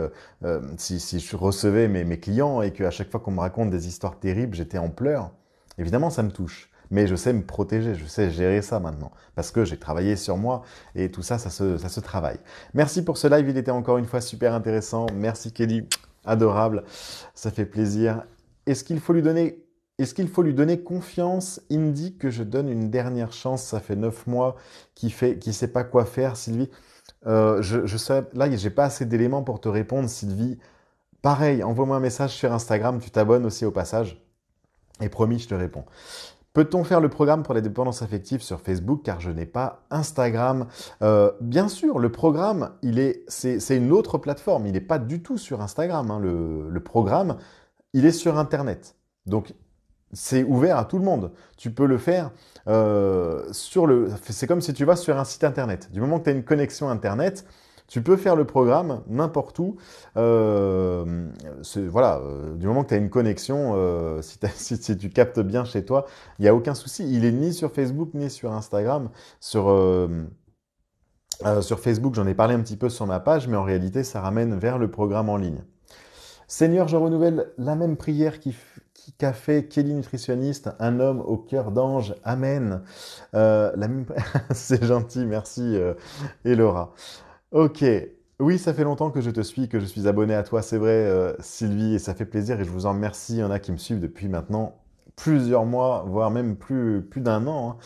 euh, si, je recevais mes, mes clients et qu'à chaque fois qu'on me raconte des histoires terribles, j'étais en pleurs. Évidemment, ça me touche mais je sais me protéger, je sais gérer ça maintenant, parce que j'ai travaillé sur moi, et tout ça, ça se, ça se travaille. Merci pour ce live, il était encore une fois super intéressant. Merci Kelly, adorable, ça fait plaisir. Est-ce qu'il faut lui donner... Est-ce qu'il faut lui donner confiance Indy, que je donne une dernière chance, ça fait neuf mois qu'il fait, sait pas quoi faire, Sylvie. Euh, je, je sais, là, j'ai pas assez d'éléments pour te répondre, Sylvie. Pareil, envoie-moi un message sur Instagram, tu t'abonnes aussi au passage. Et promis, je te réponds. Peut-on faire le programme pour les dépendances affectives sur Facebook car je n'ai pas Instagram euh, Bien sûr, le programme, il est, c'est, une autre plateforme. Il n'est pas du tout sur Instagram. Hein. Le, programme, il est sur Internet. Donc, c'est ouvert à tout le monde. Tu peux le faire euh, sur le. C'est comme si tu vas sur un site Internet. Du moment que tu as une connexion Internet, tu peux faire le programme n'importe où. Euh, voilà, euh, du moment que tu as une connexion, euh, (laughs) si, tu captes bien chez toi, il n'y a aucun souci. Il est ni sur Facebook ni sur Instagram. Sur, Facebook, j'en ai parlé un petit peu sur ma page, mais en réalité, ça ramène vers le programme en ligne. Seigneur, je renouvelle la même prière qui, qu'a fait Kelly Nutritionniste, un homme au cœur d'ange, Amen. (laughs) C'est gentil, merci, euh, Elora. Ok. Oui, ça fait longtemps que je te suis, que je suis abonné à toi, c'est vrai, euh, Sylvie, et ça fait plaisir et je vous en remercie. Il y en a qui me suivent depuis maintenant plusieurs mois, voire même plus, plus d'un an. Hein.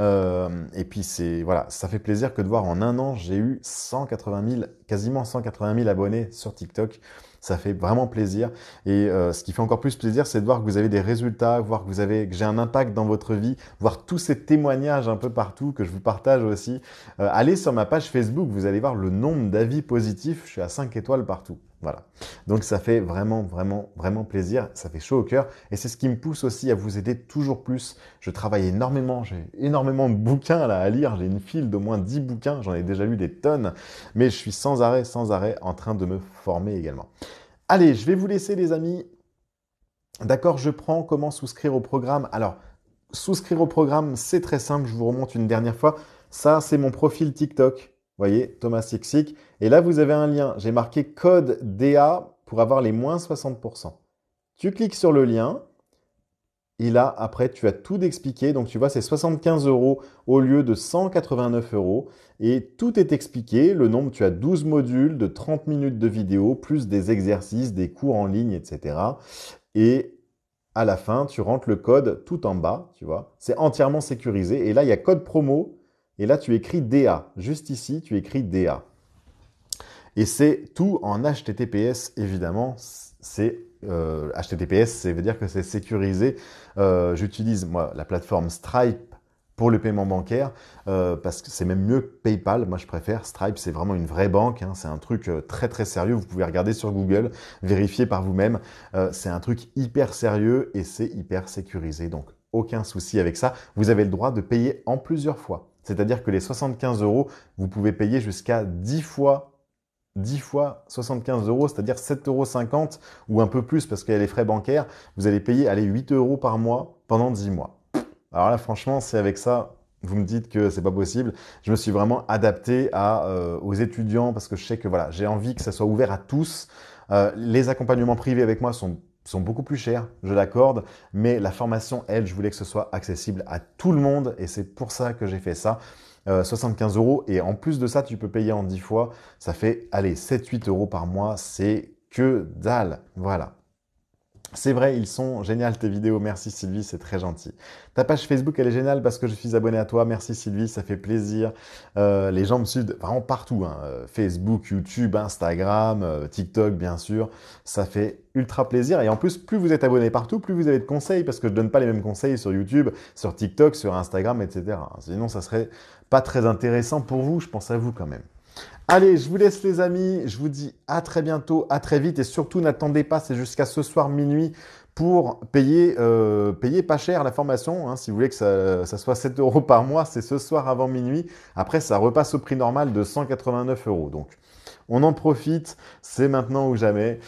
Euh, et puis c'est voilà, ça fait plaisir que de voir en un an, j'ai eu 180 000, quasiment 180 000 abonnés sur TikTok. Ça fait vraiment plaisir. Et euh, ce qui fait encore plus plaisir, c'est de voir que vous avez des résultats, voir que vous avez que j'ai un impact dans votre vie, voir tous ces témoignages un peu partout que je vous partage aussi. Euh, allez sur ma page Facebook, vous allez voir le nombre d'avis positifs. Je suis à 5 étoiles partout. Voilà. Donc ça fait vraiment, vraiment, vraiment plaisir. Ça fait chaud au cœur. Et c'est ce qui me pousse aussi à vous aider toujours plus. Je travaille énormément. J'ai énormément de bouquins là à lire. J'ai une file d'au moins 10 bouquins. J'en ai déjà lu des tonnes. Mais je suis sans arrêt, sans arrêt en train de me former également. Allez, je vais vous laisser les amis. D'accord, je prends comment souscrire au programme. Alors, souscrire au programme, c'est très simple. Je vous remonte une dernière fois. Ça, c'est mon profil TikTok voyez, Thomas Sixic. Et là, vous avez un lien. J'ai marqué code DA pour avoir les moins 60%. Tu cliques sur le lien. Et là, après, tu as tout expliqué. Donc, tu vois, c'est 75 euros au lieu de 189 euros. Et tout est expliqué. Le nombre, tu as 12 modules de 30 minutes de vidéo, plus des exercices, des cours en ligne, etc. Et à la fin, tu rentres le code tout en bas, tu vois. C'est entièrement sécurisé. Et là, il y a code promo et là, tu écris DA. Juste ici, tu écris DA. Et c'est tout en HTTPS, évidemment. C'est HTTPS, euh, ça veut dire que c'est sécurisé. Euh, j'utilise, moi, la plateforme Stripe pour le paiement bancaire, euh, parce que c'est même mieux que PayPal, moi je préfère. Stripe, c'est vraiment une vraie banque, hein. c'est un truc très très sérieux, vous pouvez regarder sur Google, vérifier par vous-même, c'est un truc hyper sérieux et c'est hyper sécurisé, donc aucun souci avec ça. Vous avez le droit de payer en plusieurs fois. C'est-à-dire que les 75 euros, vous pouvez payer jusqu'à 10 fois 10 fois 75 euros, c'est-à-dire 7,50 euros ou un peu plus parce qu'il y a les frais bancaires, vous allez payer allez, 8 euros par mois pendant 10 mois. Alors là, franchement, c'est avec ça, vous me dites que c'est pas possible. Je me suis vraiment adapté à, euh, aux étudiants parce que je sais que voilà, j'ai envie que ça soit ouvert à tous. Euh, les accompagnements privés avec moi sont sont beaucoup plus chers, je l'accorde, mais la formation, elle, je voulais que ce soit accessible à tout le monde et c'est pour ça que j'ai fait ça. 75 euh, euros et en plus de ça, tu peux payer en 10 fois. Ça fait, allez, 7-8 euros par mois. C'est que dalle. Voilà. C'est vrai, ils sont géniaux tes vidéos. Merci Sylvie, c'est très gentil. Ta page Facebook, elle est géniale parce que je suis abonné à toi. Merci Sylvie, ça fait plaisir. Euh, les gens me suivent vraiment partout. Hein. Euh, Facebook, YouTube, Instagram, euh, TikTok, bien sûr. Ça fait ultra plaisir. Et en plus, plus vous êtes abonné partout, plus vous avez de conseils parce que je donne pas les mêmes conseils sur YouTube, sur TikTok, sur Instagram, etc. Sinon, ça serait pas très intéressant pour vous. Je pense à vous quand même. Allez, je vous laisse les amis, je vous dis à très bientôt, à très vite et surtout n'attendez pas, c'est jusqu'à ce soir minuit pour payer, euh, payer pas cher la formation. Hein. si vous voulez que ça, ça soit 7 euros par mois, c'est ce soir avant minuit. Après, ça repasse au prix normal de 189 euros. Donc, on en profite, c'est maintenant ou jamais.